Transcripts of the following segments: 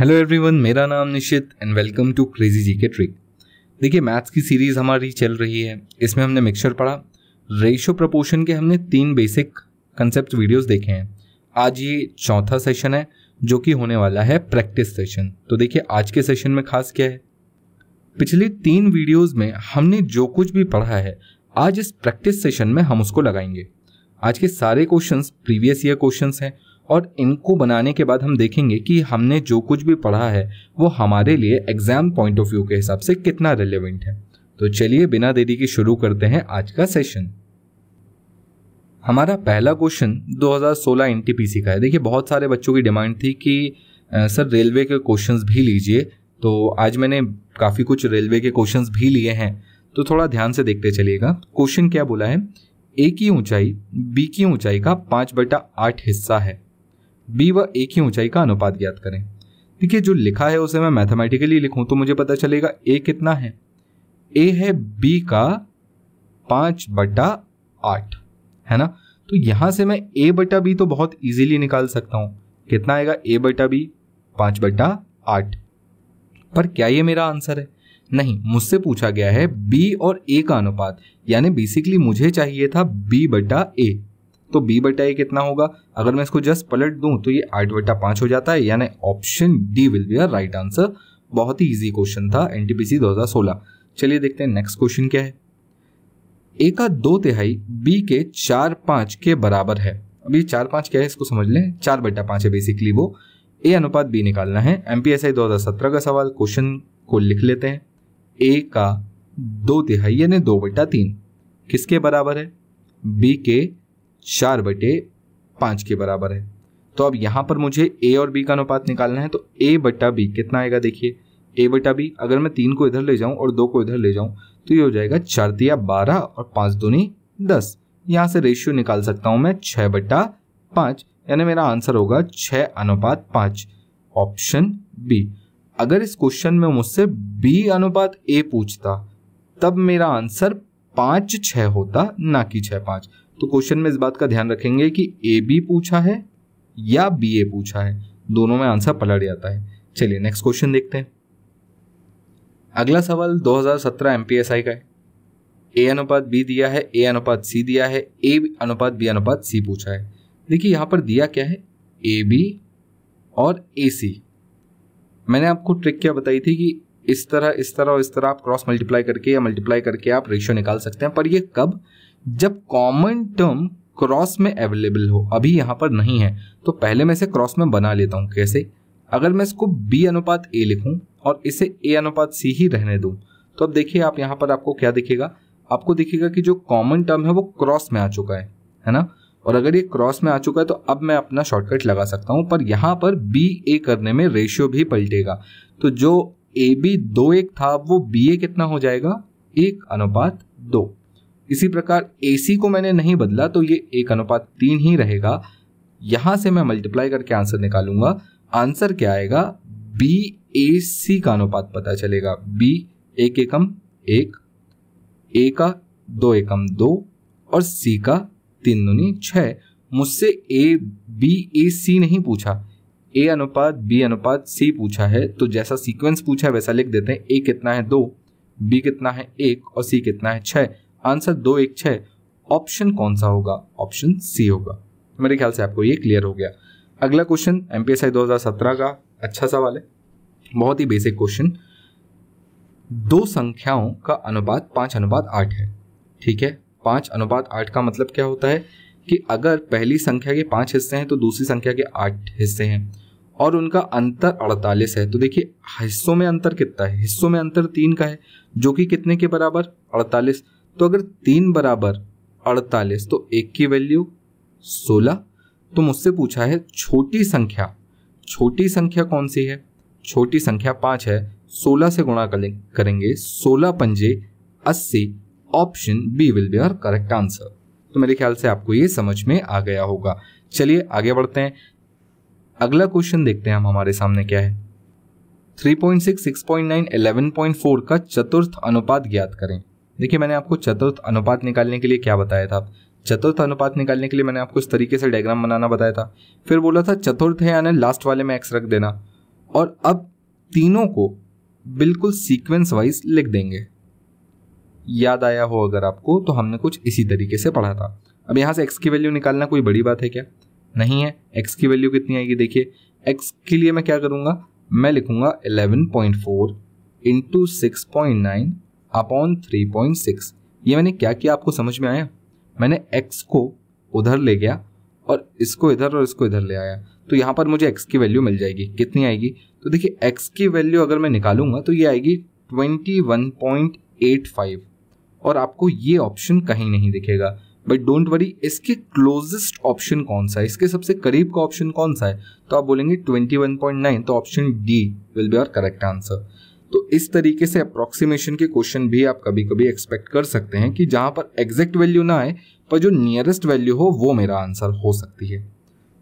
hello everyone मेरा नाम Nishit and welcome to crazy G K trick देखिए मैथ्स की सीरीज़ हमारी चल रही है इसमें हमने मिक्सचर पढ़ा रेशो प्रपोर्शन के हमने तीन बेसिक कंसेप्ट वीडियोस देखे हैं आज ये चौथा सेशन है जो कि होने वाला है प्रैक्टिस सेशन तो देखिए आज के सेशन में खास क्या है पिछले तीन वीडियोज़ में हमने जो कुछ भी पढ़ा है आज इस प्रैक्टिस सेशन में हम उसको लगाएंगे आज के सारे क्वेश्चन प्रीवियस ईयर क्वेश्चन हैं और इनको बनाने के बाद हम देखेंगे कि हमने जो कुछ भी पढ़ा है वो हमारे लिए एग्जाम पॉइंट ऑफ व्यू के हिसाब से कितना रिलेवेंट है तो चलिए बिना देरी के शुरू करते हैं आज का सेशन हमारा पहला क्वेश्चन 2016 एनटीपीसी का है देखिए बहुत सारे बच्चों की डिमांड थी कि सर रेलवे के क्वेश्चंस भी लीजिए तो आज मैंने काफ़ी कुछ रेलवे के क्वेश्चंस भी लिए हैं तो थोड़ा ध्यान से देखते चलिएगा क्वेश्चन क्या बोला है ए की ऊंचाई बी की ऊंचाई का पाँच बटा आठ हिस्सा है बी व ए की ऊंचाई का अनुपात ज्ञात करें देखिए जो लिखा है उसे मैं मैथमेटिकली लिखूं तो मुझे पता चलेगा ए कितना है ए है बी का पांच बटा आठ है ना तो यहां से मैं ए बटा बी तो बहुत इजीली निकाल सकता हूं कितना आएगा ए बटा बी पांच बटा आठ पर क्या ये मेरा आंसर है नहीं मुझसे पूछा गया है बी और ए का अनुपात यानी बेसिकली मुझे चाहिए था बी बटा ए तो बी बटा ए कितना होगा अगर मैं इसको जस्ट पलट दूं तो ये आठ बटा पांच हो जाता है यानी option D will be our right answer बहुत ही इजी क्वेश्चन था एनटीपीसी 2016 चलिए देखते हैं नेक्स्ट क्वेश्चन क्या है ए का दो तिहाई बी के चार पांच के बराबर है अभी चार पांच क्या है इसको समझ लें चार बटा पांच है बेसिकली वो ए अनुपात बी निकालना है एमपीएसआई पी दो हज़ार सत्रह का सवाल क्वेश्चन को लिख लेते हैं ए का दो तिहाई यानी दो बटा तीन किसके बराबर है बी के चार बटे पांच के बराबर है तो अब यहां पर मुझे ए और बी का अनुपात निकालना है तो ए बटा बी कितना आएगा देखिए ए बटा बी अगर मैं तीन को इधर ले जाऊं और दो को इधर ले जाऊं तो ये हो जाएगा चार दिया बारह और पांच दूनी दस यहां से रेशियो निकाल सकता हूं मैं छह बटा पांच यानी मेरा आंसर होगा छह अनुपात पांच ऑप्शन बी अगर इस क्वेश्चन में मुझसे बी अनुपात ए पूछता तब मेरा आंसर पांच छ होता ना कि छह पांच तो क्वेश्चन में इस बात का ध्यान रखेंगे कि ए बी पूछा है या बी ए पूछा है दोनों में आंसर पलट जाता है चलिए नेक्स्ट क्वेश्चन देखते हैं अगला सवाल 2017 एमपीएसआई का है ए अनुपात बी दिया है ए अनुपात सी दिया है ए अनुपात बी अनुपात सी पूछा है देखिए यहां पर दिया क्या है ए बी और ए सी मैंने आपको ट्रिक क्या बताई थी कि इस तरह इस तरह और इस तरह आप क्रॉस मल्टीप्लाई करके या मल्टीप्लाई करके आप रेशियो निकाल सकते हैं पर ये कब जब कॉमन टर्म क्रॉस में अवेलेबल हो अभी यहाँ पर नहीं है तो पहले मैं इसे क्रॉस में बना लेता हूँ कैसे अगर मैं इसको बी अनुपात ए लिखूँ और इसे ए अनुपात सी ही रहने दूँ तो अब देखिए आप यहाँ पर आपको क्या दिखेगा आपको दिखेगा कि जो कॉमन टर्म है वो क्रॉस में आ चुका है है ना और अगर ये क्रॉस में आ चुका है तो अब मैं अपना शॉर्टकट लगा सकता हूँ पर यहाँ पर बी ए करने में रेशियो भी पलटेगा तो जो ए बी दो एक था वो बी ए कितना हो जाएगा एक अनुपात दो इसी प्रकार ए को मैंने नहीं बदला तो ये एक अनुपात तीन ही रहेगा यहां से मैं मल्टीप्लाई करके आंसर निकालूंगा आंसर क्या आएगा बी ए सी का अनुपात पता चलेगा बी एक एकम एक ए का दो एकम दो और सी का तीन दुनी छः मुझसे ए बी ए सी नहीं पूछा ए अनुपात बी अनुपात सी पूछा है तो जैसा सीक्वेंस पूछा है वैसा लिख देते हैं ए कितना है दो बी कितना है एक और सी कितना है छः आंसर दो एक छह ऑप्शन कौन सा होगा ऑप्शन सी होगा मेरे ख्याल से आपको ये क्लियर हो गया अगला क्वेश्चन एम 2017 का अच्छा सवाल है बहुत ही बेसिक क्वेश्चन दो संख्याओं का अनुपात पांच अनुपात आठ है ठीक है पांच अनुपात आठ का मतलब क्या होता है कि अगर पहली संख्या के पांच हिस्से हैं तो दूसरी संख्या के आठ हिस्से हैं और उनका अंतर अड़तालीस है तो देखिए हिस्सों में अंतर कितना है हिस्सों में अंतर तीन का है जो कि कितने के बराबर अड़तालीस तो अगर तीन बराबर अड़तालीस तो एक की वैल्यू सोलह तो मुझसे पूछा है छोटी संख्या छोटी संख्या कौन सी है छोटी संख्या पांच है सोलह से गुणा करेंगे सोलह पंजे अस्सी option B will be our correct answer तो मेरे ख्याल से आपको ये समझ में आ गया होगा चलिए आगे बढ़ते हैं अगला क्वेश्चन देखते हैं हम हमारे सामने क्या है 3.6, 6.9, 11.4 का चतुर्थ अनुपात ज्ञात करें देखिए मैंने आपको चतुर्थ अनुपात निकालने के लिए क्या बताया था चतुर्थ अनुपात निकालने के लिए मैंने आपको इस तरीके से डायग्राम बनाना बताया था फिर बोला था चतुर्थ है यानी लास्ट वाले में एक्स रख देना और अब तीनों को बिल्कुल सीक्वेंस वाइज लिख देंगे याद आया हो अगर आपको तो हमने कुछ इसी तरीके से पढ़ा था अब यहाँ से एक्स की वैल्यू निकालना कोई बड़ी बात है क्या नहीं है एक्स की वैल्यू कितनी आएगी देखिए एक्स के लिए मैं क्या करूँगा मैं लिखूँगा 11.4 point four into six point nine upon three point six ये मैंने क्या किया आपको समझ में आया मैंने एक्स को उधर ले गया और इसको इधर और इसको इधर ले आया तो यहाँ पर मुझे एक्स की वैल्यू मिल जाएगी कितनी आएगी तो देखिए एक्स की वैल्यू अगर मैं निकालूंगा तो ये आएगी twenty one point eight five और आपको ये ऑप्शन कहीं नहीं दिखेगा बट डोंट वरी इसके क्लोजेस्ट ऑप्शन कौन सा है इसके सबसे करीब का ऑप्शन कौन सा है तो आप बोलेंगे ट्वेंटी वन पॉइंट नाइन तो option D will be our correct answer तो इस तरीके से अप्रोक्सीमेशन के क्वेश्चन भी आप कभी कभी एक्सपेक्ट कर सकते हैं कि जहां पर एग्जैक्ट वैल्यू ना आए पर जो नियरेस्ट वैल्यू हो वो मेरा आंसर हो सकती है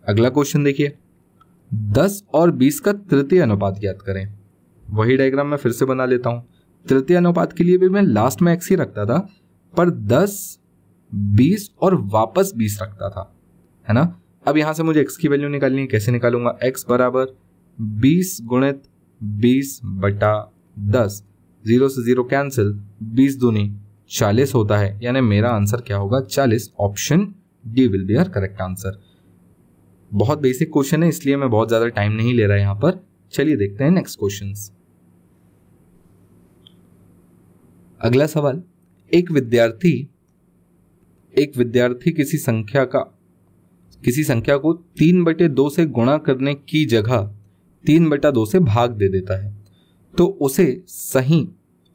अगला क्वेश्चन देखिए दस और बीस का तृतीय अनुपात ज्ञात करें वही डायग्राम मैं फिर से बना लेता हूँ तृतीय अनुपात के लिए भी मैं लास्ट में एक्स ही रखता था पर दस बीस और वापस बीस रखता था है ना अब यहां से मुझे एक्स की वैल्यू निकालनी है कैसे निकालूंगा एक्स बराबर बीस गुणित बीस बटा दस जीरो से जीरो कैंसिल बीस दूनी चालीस होता है यानी मेरा आंसर क्या होगा चालीस option D will be our correct answer बहुत बेसिक क्वेश्चन है इसलिए मैं बहुत ज़्यादा टाइम नहीं ले रहा यहां पर चलिए देखते हैं नेक्स्ट क्वेश्चन अगला सवाल एक विद्यार्थी एक विद्यार्थी किसी संख्या का किसी संख्या को तीन बटे दो से गुणा करने की जगह तीन बटा दो से भाग दे देता है तो उसे सही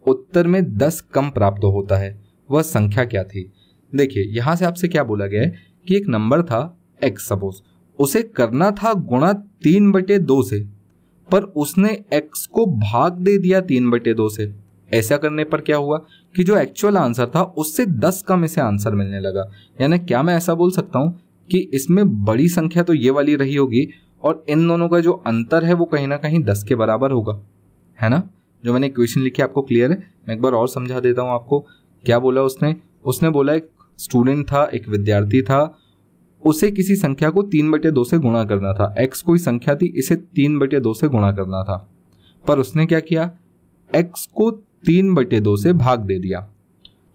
उत्तर में दस कम प्राप्त होता है वह संख्या क्या थी देखिए यहां से आपसे क्या बोला गया है कि एक नंबर था एक्स सपोज उसे करना था गुणा तीन बटे दो से पर उसने एक्स को भाग दे दिया तीन बटे दो से ऐसा करने पर क्या हुआ कि जो एक्चुअल आंसर था उससे दस कम इसे आंसर मिलने लगा यानी क्या मैं ऐसा बोल सकता हूं कि इसमें बड़ी संख्या तो ये वाली रही होगी और इन दोनों का जो अंतर है वो कहीं ना कहीं दस के बराबर होगा है ना जो मैंने क्वेश्चन लिखी आपको क्लियर है मैं एक बार और समझा देता हूँ आपको क्या बोला उसने उसने बोला एक स्टूडेंट था एक विद्यार्थी था उसे किसी संख्या को तीन बटे दो से गुणा करना था एक्स कोई संख्या थी इसे तीन बटे दो से गुणा करना था पर उसने क्या किया एक्स को तीन बटे दो से भाग दे दिया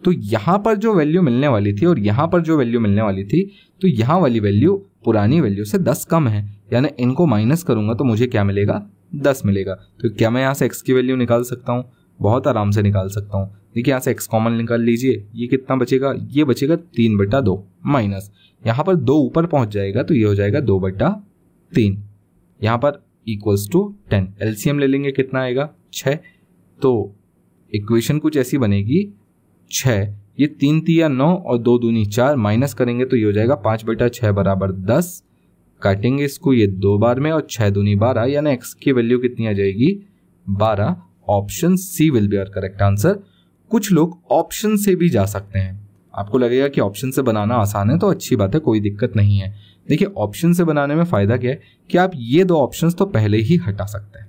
तो यहाँ पर जो वैल्यू मिलने वाली थी और यहाँ पर जो वैल्यू मिलने वाली थी तो यहाँ वाली वैल्यू पुरानी वैल्यू से दस कम है यानी इनको माइनस करूंगा तो मुझे क्या मिलेगा दस मिलेगा तो क्या मैं यहाँ से एक्स की वैल्यू निकाल सकता हूँ बहुत आराम से निकाल सकता हूँ देखिए यहाँ से एक्स कॉमन निकाल लीजिए ये कितना बचेगा ये बचेगा तीन बटा दो माइनस यहाँ पर दो ऊपर पहुँच जाएगा तो ये हो जाएगा दो बटा तीन यहाँ पर इक्वल्स टू टेन एलसीएम ले लेंगे कितना आएगा छः तो इक्वेशन कुछ ऐसी बनेगी छ ये तीन तिया नौ और दो दूनी चार माइनस करेंगे तो ये हो जाएगा पाँच बटा छः बराबर दस काटेंगे इसको ये दो बार में और छः दूनी बारह यानी एक्स की वैल्यू कितनी आ जाएगी बारह option C will be our correct answer कुछ लोग ऑप्शन से भी जा सकते हैं आपको लगेगा कि ऑप्शन से बनाना आसान है तो अच्छी बात है कोई दिक्कत नहीं है देखिए ऑप्शन से बनाने में फ़ायदा क्या है कि आप ये दो ऑप्शंस तो पहले ही हटा सकते हैं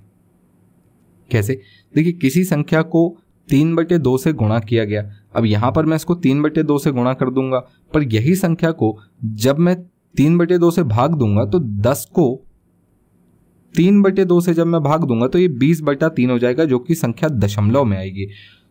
कैसे देखिए किसी संख्या को तीन बटे दो से गुणा किया गया अब यहां पर मैं इसको तीन बटे दो से गुणा कर दूंगा पर यही संख्या को जब मैं तीन बटे दो से भाग दूंगा तो दस को तीन बटे दो से जब मैं भाग दूंगा तो ये बीस बटा तीन हो जाएगा जो कि संख्या दशमलव में आएगी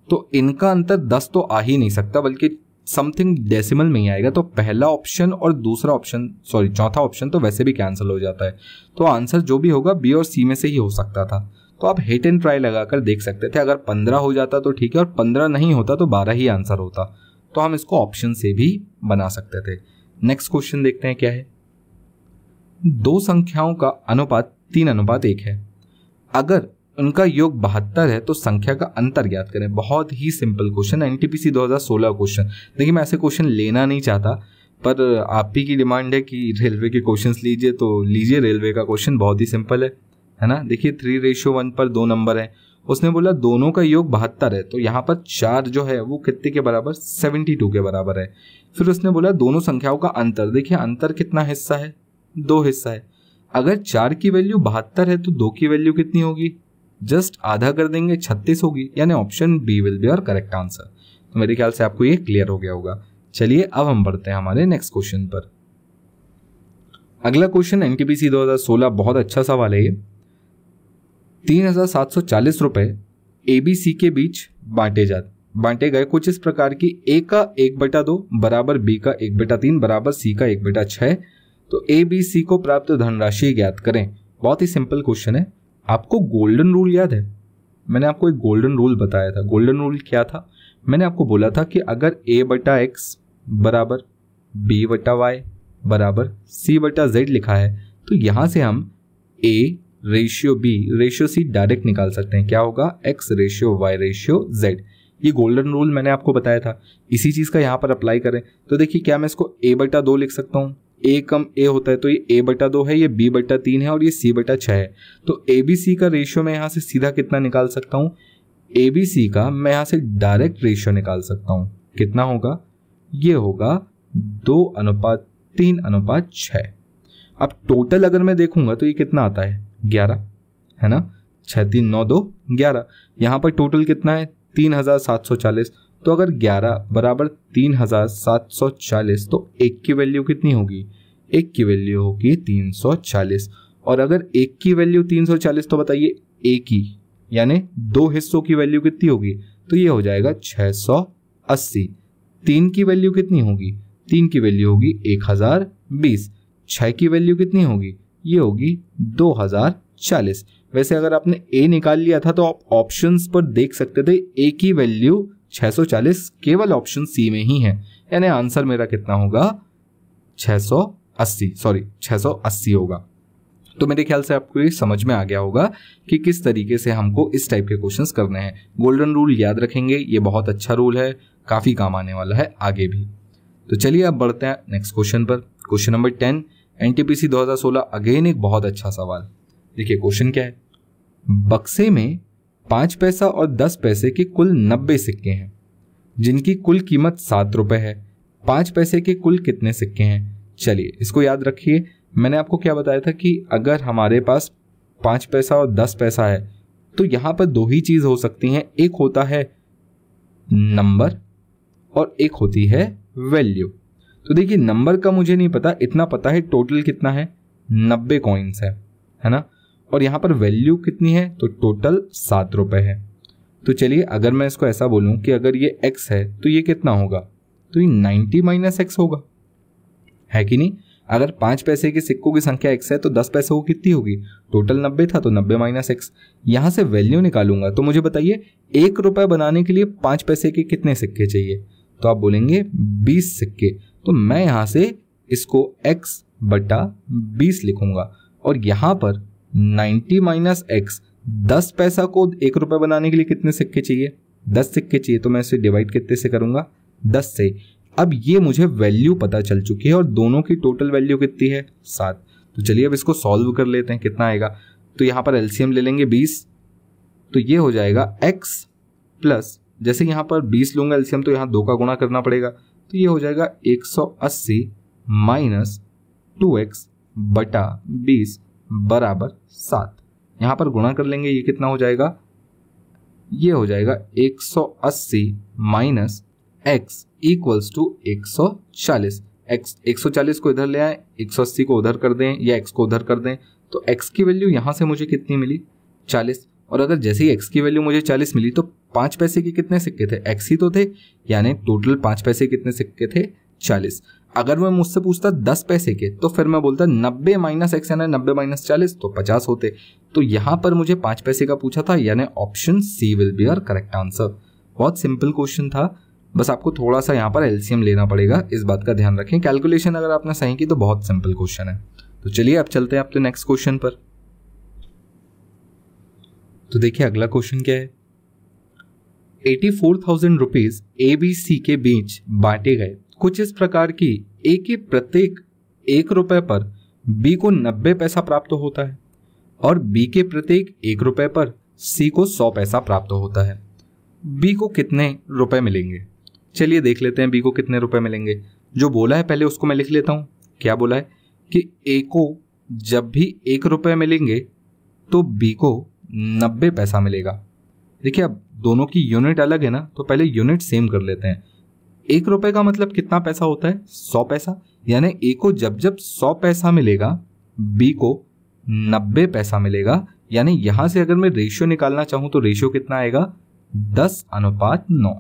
तो इनका अंतर दस तो आ ही नहीं सकता बल्कि समथिंग डेसिमल में ही आएगा तो पहला ऑप्शन और दूसरा ऑप्शन सॉरी चौथा ऑप्शन तो वैसे भी कैंसिल हो जाता है तो आंसर जो भी होगा बी और सी में से ही हो सकता था तो आप हिट एंड ट्राई लगाकर देख सकते थे अगर पंद्रह हो जाता तो ठीक है और पंद्रह नहीं होता तो बारह ही आंसर होता तो हम इसको ऑप्शन से भी बना सकते थे नेक्स्ट क्वेश्चन देखते हैं क्या है दो संख्याओं का अनुपात तीन अनुपात एक है अगर उनका योग बहत्तर है तो संख्या का अंतर ज्ञात करें बहुत ही simple question N T P दो हज़ार सोलह क्वेश्चन देखिए मैं ऐसे क्वेश्चन लेना नहीं चाहता पर आप ही की डिमांड है कि रेलवे के क्वेश्चन लीजिए तो लीजिए रेलवे का क्वेश्चन बहुत ही सिंपल है है ना देखिए थ्री रेशियो वन पर दो नंबर हैं उसने बोला दोनों का योग बहत्तर है तो यहाँ पर चार जो है वो कितने के बराबर सेवेंटी टू के बराबर है फिर उसने बोला दोनों संख्याओं का अंतर देखिए अंतर कितना हिस्सा है दो हिस्सा है अगर चार की वैल्यू बहत्तर है तो दो की वैल्यू कितनी होगी जस्ट आधा कर देंगे छत्तीस होगी यानी option B will be our correct answer तो मेरे ख्याल से आपको ये क्लियर हो गया होगा चलिए अब हम बढ़ते हैं हमारे नेक्स्ट क्वेश्चन पर अगला क्वेश्चन एन 2016 बहुत अच्छा सवाल है ये तीन हजार सात सौ चालीस रुपये ए बी सी के बीच बांटे जाते बांटे गए कुछ इस प्रकार की ए का एक बटा दो बराबर बी का एक बटा तीन बराबर सी का एक बटा छः तो ए बी सी को प्राप्त धनराशि ज्ञात करें बहुत ही सिंपल क्वेश्चन है आपको गोल्डन रूल याद है मैंने आपको एक गोल्डन रूल बताया था गोल्डन रूल क्या था मैंने आपको बोला था कि अगर ए बटा एक्स बराबर बी बटा वाई बराबर सी बटा जेड लिखा है तो यहाँ से हम A ratio B ratio C direct निकाल सकते हैं क्या होगा X ratio Y ratio Z ये गोल्डन रूल मैंने आपको बताया था इसी चीज़ का यहाँ पर अप्लाई करें तो देखिए क्या मैं इसको ए बटा दो लिख सकता हूँ ए कम ए होता है तो ये ए बटा दो है ये बी बटा तीन है और ये सी बटा छः है तो ए बी सी का रेशियो मैं यहाँ से सीधा कितना निकाल सकता हूँ ए बी सी का मैं यहाँ से डायरेक्ट रेशियो निकाल सकता हूँ कितना होगा ये होगा दो अनुपात तीन अनुपात छः अब टोटल अगर मैं देखूंगा तो ये कितना आता है ग्यारह है ना छः तीन नौ दो ग्यारह यहाँ पर टोटल कितना है तीन हज़ार सात सौ चालीस तो अगर ग्यारह बराबर तीन हज़ार सात सौ चालीस तो एक की वैल्यू कितनी होगी एक की वैल्यू होगी तीन सौ चालीस और अगर एक की वैल्यू तीन सौ चालीस तो बताइए एक ही यानी दो हिस्सों की वैल्यू कितनी होगी तो ये हो जाएगा छः सौ अस्सी तीन की वैल्यू कितनी होगी तीन की वैल्यू होगी एक हज़ार बीस छः की वैल्यू कितनी होगी ये होगी 2040 वैसे अगर आपने ए निकाल लिया था तो आप ऑप्शंस पर देख सकते थे ए की वैल्यू 640 केवल ऑप्शन सी में ही है यानी आंसर मेरा कितना होगा 680 सॉरी 680 होगा तो मेरे ख्याल से आपको ये समझ में आ गया होगा कि किस तरीके से हमको इस टाइप के क्वेश्चंस करने हैं गोल्डन रूल याद रखेंगे ये बहुत अच्छा रूल है काफ़ी काम आने वाला है आगे भी तो चलिए अब बढ़ते हैं नेक्स्ट क्वेश्चन पर question number ten NTPC 2016 again एक बहुत अच्छा सवाल देखिए क्वेश्चन क्या है बक्से में पाँच पैसा और दस पैसे के कुल नब्बे सिक्के हैं जिनकी कुल कीमत सात रुपये है पाँच पैसे के कुल कितने सिक्के हैं चलिए इसको याद रखिए मैंने आपको क्या बताया था कि अगर हमारे पास पाँच पैसा और दस पैसा है तो यहाँ पर दो ही चीज़ हो सकती हैं एक होता है नंबर और एक होती है वैल्यू तो देखिए नंबर का मुझे नहीं पता इतना पता है टोटल कितना है नब्बे कॉइन्स है है ना और यहाँ पर वैल्यू कितनी है तो टोटल सात रुपये है तो चलिए अगर मैं इसको ऐसा बोलूँ कि अगर ये एक्स है तो ये कितना होगा तो ये नाइन्टी माइनस एक्स होगा है कि नहीं अगर पाँच पैसे के सिक्कों की संख्या एक्स है तो दस पैसे को कितनी होगी टोटल नब्बे था तो नब्बे माइनस एक्स यहाँ से वैल्यू निकालूंगा तो मुझे बताइए एक रुपये बनाने के लिए पाँच पैसे के कितने सिक्के चाहिए तो आप बोलेंगे बीस सिक्के तो मैं यहाँ से इसको x बटा बीस लिखूंगा और यहाँ पर 90 माइनस एक्स दस पैसा को एक रुपये बनाने के लिए कितने सिक्के चाहिए दस सिक्के चाहिए तो मैं इसे डिवाइड कितने से करूँगा दस से अब ये मुझे वैल्यू पता चल चुकी है और दोनों की टोटल वैल्यू कितनी है सात तो चलिए अब इसको सॉल्व कर लेते हैं कितना आएगा तो यहाँ पर एलसीएम ले लेंगे बीस तो ये हो जाएगा एक्स प्लस जैसे यहाँ पर बीस लूंगा एलसीएम तो यहाँ दो का गुणा करना पड़ेगा तो ये हो जाएगा 180 माइनस टू एक्स बटा बीस बराबर सात यहाँ पर गुणा कर लेंगे ये कितना हो जाएगा ये हो जाएगा 180 माइनस एक्स इक्वल्स टू एक एक्स एक को इधर ले आए 180 को उधर कर दें या एक्स को उधर कर दें तो एक्स की वैल्यू यहाँ से मुझे कितनी मिली और अगर जैसे ही एक्स की वैल्यू मुझे चालीस मिली तो पाँच पैसे के कितने सिक्के थे एक्स ही तो थे यानी टोटल पाँच पैसे कितने सिक्के थे चालीस अगर वह मुझसे पूछता दस पैसे के तो फिर मैं बोलता नब्बे माइनस एक्स यानी नब्बे माइनस चालीस तो पचास होते तो यहाँ पर मुझे पाँच पैसे का पूछा था यानी option C will be our correct answer बहुत सिंपल क्वेश्चन था बस आपको थोड़ा सा यहाँ पर एलसीएम लेना पड़ेगा इस बात का ध्यान रखें कैलकुलेशन अगर आपने सही की तो बहुत सिंपल क्वेश्चन है तो चलिए अब चलते हैं आपके नेक्स्ट क्वेश्चन पर तो देखिए अगला क्वेश्चन क्या है eighty four thousand rupees A B C के बीच बांटे गए कुछ इस प्रकार की ए के प्रत्येक एक रुपए पर बी को नब्बे पैसा प्राप्त होता है और बी के प्रत्येक एक रुपए पर सी को सौ पैसा प्राप्त होता है बी को कितने रुपए मिलेंगे चलिए देख लेते हैं बी को कितने रुपए मिलेंगे जो बोला है पहले उसको मैं लिख लेता हूं क्या बोला है कि ए को जब भी एक रुपए मिलेंगे तो बी को नब्बे पैसा मिलेगा देखिए अब दोनों की यूनिट अलग है ना तो पहले यूनिट सेम कर लेते हैं एक रुपए का मतलब कितना पैसा होता है सौ पैसा यानी ए को जब जब सौ पैसा मिलेगा बी को नब्बे पैसा मिलेगा यानी यहां से अगर मैं रेशियो निकालना चाहूं तो रेशियो कितना आएगा दस अनुपात नौ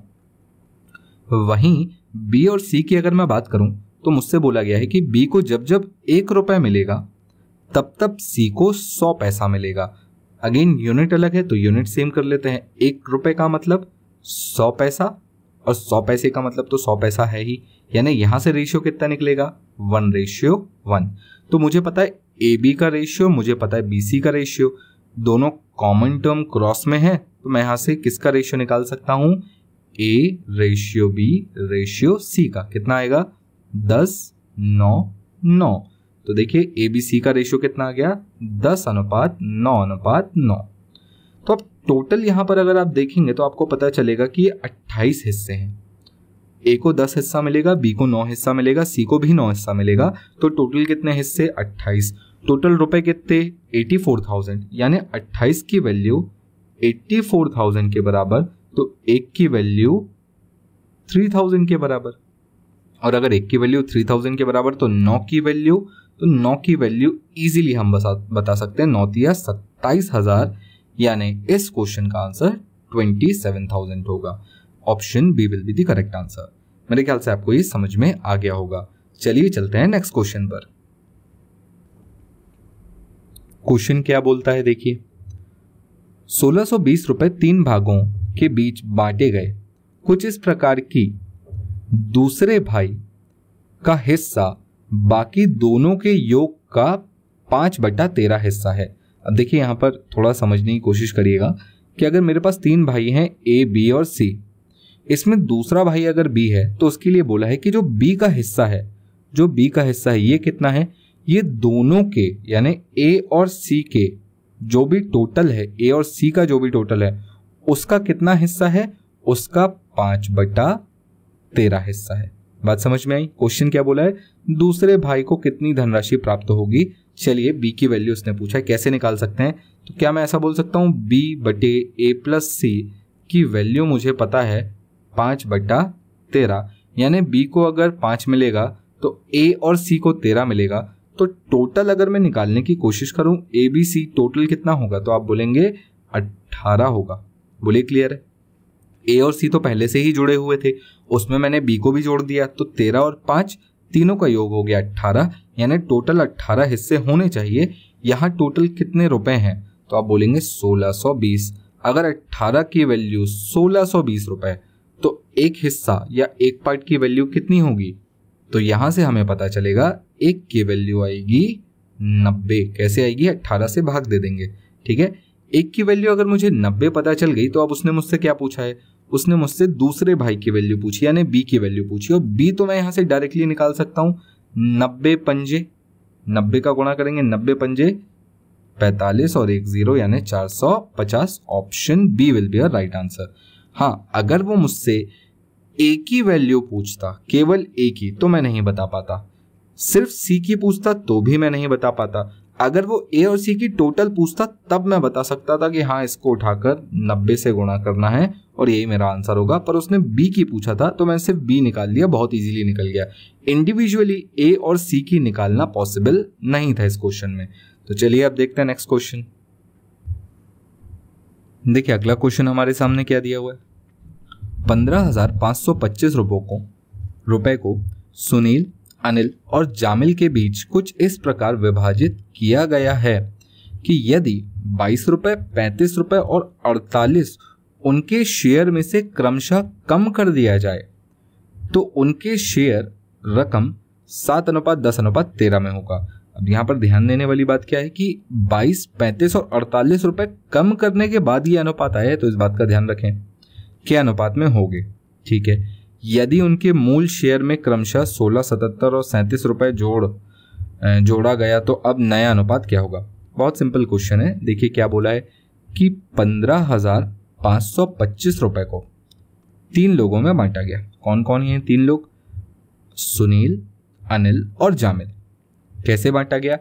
वहीं बी और सी की अगर मैं बात करूं तो मुझसे बोला गया है कि बी को जब जब एक रुपए मिलेगा तब तब सी को सौ पैसा मिलेगा अगेन यूनिट अलग है तो यूनिट सेम कर लेते हैं एक रुपए का मतलब सौ पैसा और सौ पैसे का मतलब तो सौ पैसा है ही यानी यहां से रेशियो कितना निकलेगा वन रेशियो वन तो मुझे पता है ए बी का रेशियो मुझे पता है बी सी का रेशियो दोनों कॉमन टर्म क्रॉस में है तो मैं यहां से किसका रेशियो निकाल सकता हूं A ratio B ratio C का कितना आएगा दस नौ नौ तो देखिए एबीसी का रेशियो कितना आ गया दस अनुपात नौ अनुपात नौ तो अब टोटल यहां पर अगर आप देखेंगे तो आपको पता चलेगा कि ये अट्ठाईस हिस्से हैं ए को दस हिस्सा मिलेगा बी को नौ हिस्सा मिलेगा सी को भी नौ हिस्सा मिलेगा तो टोटल कितने हिस्से अट्ठाईस टोटल रुपए कितने एटी फोर थाउजेंड यानी अट्ठाईस की वैल्यू एट्टी फोर थाउजेंड के बराबर तो एक की वैल्यू थ्री थाउजेंड के बराबर और अगर एक की वैल्यू थ्री थाउजेंड के बराबर तो नौ की वैल्यू तो नौ की वैल्यू इजीली हम बता सकते हैं नौ सत्ताईस हजार यानी इस क्वेश्चन का आंसर ट्वेंटी सेवन थाउजेंड होगा option B will be the correct answer मेरे ख्याल से आपको ये समझ में आ गया होगा चलिए चलते हैं नेक्स्ट क्वेश्चन पर क्वेश्चन क्या बोलता है देखिए 1620 रुपए तीन भागों के बीच बांटे गए कुछ इस प्रकार की दूसरे भाई का हिस्सा बाकी दोनों के योग का पांच बट्टा तेरह हिस्सा है अब देखिए यहाँ पर थोड़ा समझने की कोशिश करिएगा कि अगर मेरे पास तीन भाई हैं ए बी और सी इसमें दूसरा भाई अगर बी है तो उसके लिए बोला है कि जो बी का हिस्सा है जो बी का हिस्सा है ये कितना है ये दोनों के यानी ए और सी के जो भी टोटल है ए और सी का जो भी टोटल है उसका कितना हिस्सा है उसका पांच बटा तेरह हिस्सा है बात समझ में आई क्वेश्चन क्या बोला है दूसरे भाई को कितनी धनराशि प्राप्त होगी चलिए बी की वैल्यू उसने पूछा है कैसे निकाल सकते हैं तो क्या मैं ऐसा बोल सकता हूँ बी बटे ए प्लस सी की वैल्यू मुझे पता है पाँच बटा तेरह यानी बी को अगर पाँच मिलेगा तो ए और सी को तेरह मिलेगा तो टोटल अगर मैं निकालने की कोशिश करूँ ए बी सी टोटल कितना होगा तो आप बोलेंगे अट्ठारह होगा बोले क्लियर है ए और सी तो पहले से ही जुड़े हुए थे उसमें मैंने बी को भी जोड़ दिया तो तेरह और पाँच तीनों का योग हो गया अट्ठारह यानी टोटल अट्ठारह हिस्से होने चाहिए यहाँ टोटल कितने रुपए हैं तो आप बोलेंगे सोलह सौ बीस अगर अट्ठारह की वैल्यू सोलह सौ बीस रुपए तो एक हिस्सा या एक पार्ट की वैल्यू कितनी होगी तो यहाँ से हमें पता चलेगा एक की वैल्यू आएगी नब्बे कैसे आएगी अट्ठारह से भाग दे देंगे ठीक है एक की वैल्यू अगर मुझे नब्बे पता चल गई तो अब उसने मुझसे क्या पूछा है उसने मुझसे दूसरे भाई की वैल्यू पूछी यानी बी की वैल्यू पूछी और बी तो मैं यहाँ से डायरेक्टली निकाल सकता हूँ नब्बे पंजे नब्बे का गुणा करेंगे नब्बे पंजे पैंतालीस और एक जीरो यानी चार सौ पचास option B will be a right answer हाँ अगर वो मुझसे एक ही वैल्यू पूछता केवल एक ही तो मैं नहीं बता पाता सिर्फ सी की पूछता तो भी मैं नहीं बता पाता अगर वो ए और सी की टोटल पूछता तब मैं बता सकता था कि हाँ इसको उठाकर नब्बे से गुणा करना है और यही मेरा आंसर होगा पर उसने बी की पूछा था तो मैंने सिर्फ बी निकाल लिया बहुत इजीली निकल गया इंडिविजुअली ए और सी की निकालना पॉसिबल नहीं था इस क्वेश्चन में तो चलिए अब देखते हैं नेक्स्ट क्वेश्चन देखिए अगला क्वेश्चन हमारे सामने क्या दिया हुआ है पंद्रह हजार पाँच सौ पच्चीस रुपये को रुपए को सुनील अनिल और जामिल के बीच कुछ इस प्रकार विभाजित किया गया है कि यदि बाईस रुपये पैंतीस रुपये और अड़तालीस उनके शेयर में से क्रमशः कम कर दिया जाए तो उनके शेयर रकम सात अनुपात दस अनुपात तेरह में होगा अब यहां पर ध्यान देने वाली बात क्या है कि बाईस पैंतीस और अड़तालीस रुपए कम करने के बाद ये अनुपात आया है तो इस बात का ध्यान रखें कि अनुपात में हो ठीक है यदि उनके मूल शेयर में क्रमशः सोलह सतहत्तर और सैंतीस रुपए जोड़ जोड़ा गया तो अब नया अनुपात क्या होगा बहुत सिंपल क्वेश्चन है देखिए क्या बोला है कि पंद्रह हजार 525 रुपए को तीन लोगों में बांटा गया कौन कौन ये तीन लोग सुनील अनिल और जामिल कैसे बांटा गया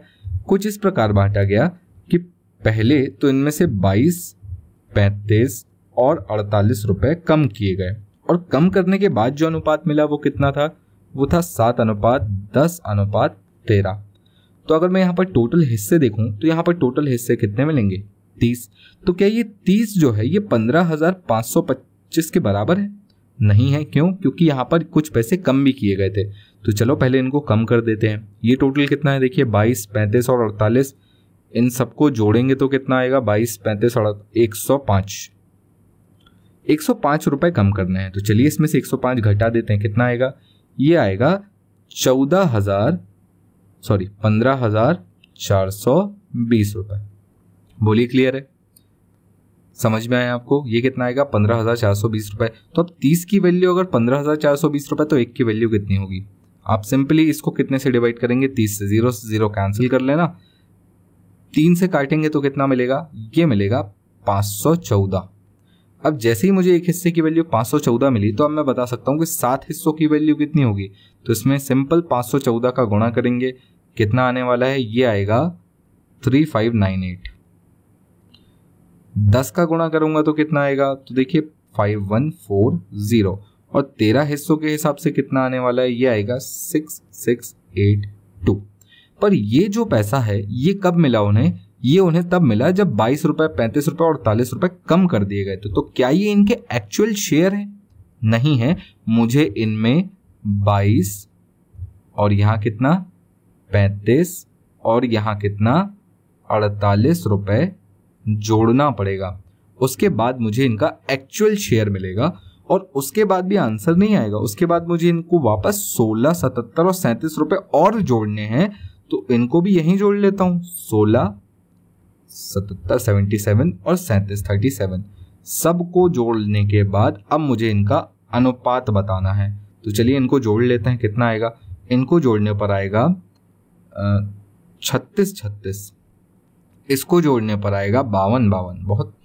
कुछ इस प्रकार बांटा गया कि पहले तो इनमें से 22, 35 और 48 रुपए कम किए गए और कम करने के बाद जो अनुपात मिला वो कितना था वो था सात अनुपात दस अनुपात तेरह तो अगर मैं यहाँ पर टोटल हिस्से देखूँ तो यहाँ पर टोटल हिस्से कितने मिलेंगे तीस तो क्या ये तीस जो है ये पंद्रह हजार पाँच सौ पच्चीस के बराबर है नहीं है क्यों क्योंकि यहाँ पर कुछ पैसे कम भी किए गए थे तो चलो पहले इनको कम कर देते हैं ये टोटल कितना है देखिए बाईस पैंतीस और अड़तालीस इन सबको जोड़ेंगे तो कितना आएगा बाईस पैंतीस और एक सौ पाँच एक सौ पाँच रुपये कम करने हैं तो चलिए इसमें से एक सौ पाँच घटा देते हैं कितना आएगा ये आएगा चौदह हज़ार सॉरी पंद्रह हज़ार चार सौ बीस रुपये बोलिए क्लियर है समझ में आया आपको ये कितना आएगा पंद्रह हज़ार चार सौ बीस रुपए तो अब तीस की वैल्यू अगर पंद्रह हज़ार चार सौ बीस रुपए तो एक की वैल्यू कितनी होगी आप सिंपली इसको कितने से डिवाइड करेंगे तीस से जीरो से जीरो कैंसिल कर लेना तीन से काटेंगे तो कितना मिलेगा ये मिलेगा पाँच सौ चौदह अब जैसे ही मुझे एक हिस्से की वैल्यू पाँच सौ चौदह मिली तो अब मैं बता सकता हूँ कि सात हिस्सों की वैल्यू कितनी होगी तो इसमें सिंपल पाँच सौ चौदह का गुणा करेंगे कितना आने वाला है ये आएगा थ्री फाइव नाइन एट दस का गुणा करूंगा तो कितना आएगा तो देखिए फाइव वन फोर जीरो और तेरह हिस्सों के हिसाब से कितना आने वाला है ये आएगा सिक्स सिक्स एट टू पर ये जो पैसा है ये कब मिला उन्हें ये उन्हें तब मिला जब बाईस रुपए पैंतीस रुपए और अड़तालीस रुपए कम कर दिए गए थे तो क्या ये इनके एक्चुअल शेयर है नहीं है मुझे इनमें बाईस और यहां कितना पैंतीस और यहां कितना अड़तालीस रुपए जोड़ना पड़ेगा उसके बाद मुझे इनका एक्चुअल शेयर मिलेगा और उसके बाद भी आंसर नहीं आएगा उसके बाद मुझे इनको वापस सोलह सतहत्तर और सैंतीस रुपए और जोड़ने हैं तो इनको भी यही जोड़ लेता हूं सोलह सतहत्तर सेवेंटी सेवन और सैंतीस थर्टी सेवन सबको जोड़ने के बाद अब मुझे इनका अनुपात बताना है तो चलिए इनको जोड़ लेते हैं कितना आएगा इनको जोड़ने पर आएगा छत्तीस छत्तीस इसको जोड़ने पर आएगा बावन बावन बहुत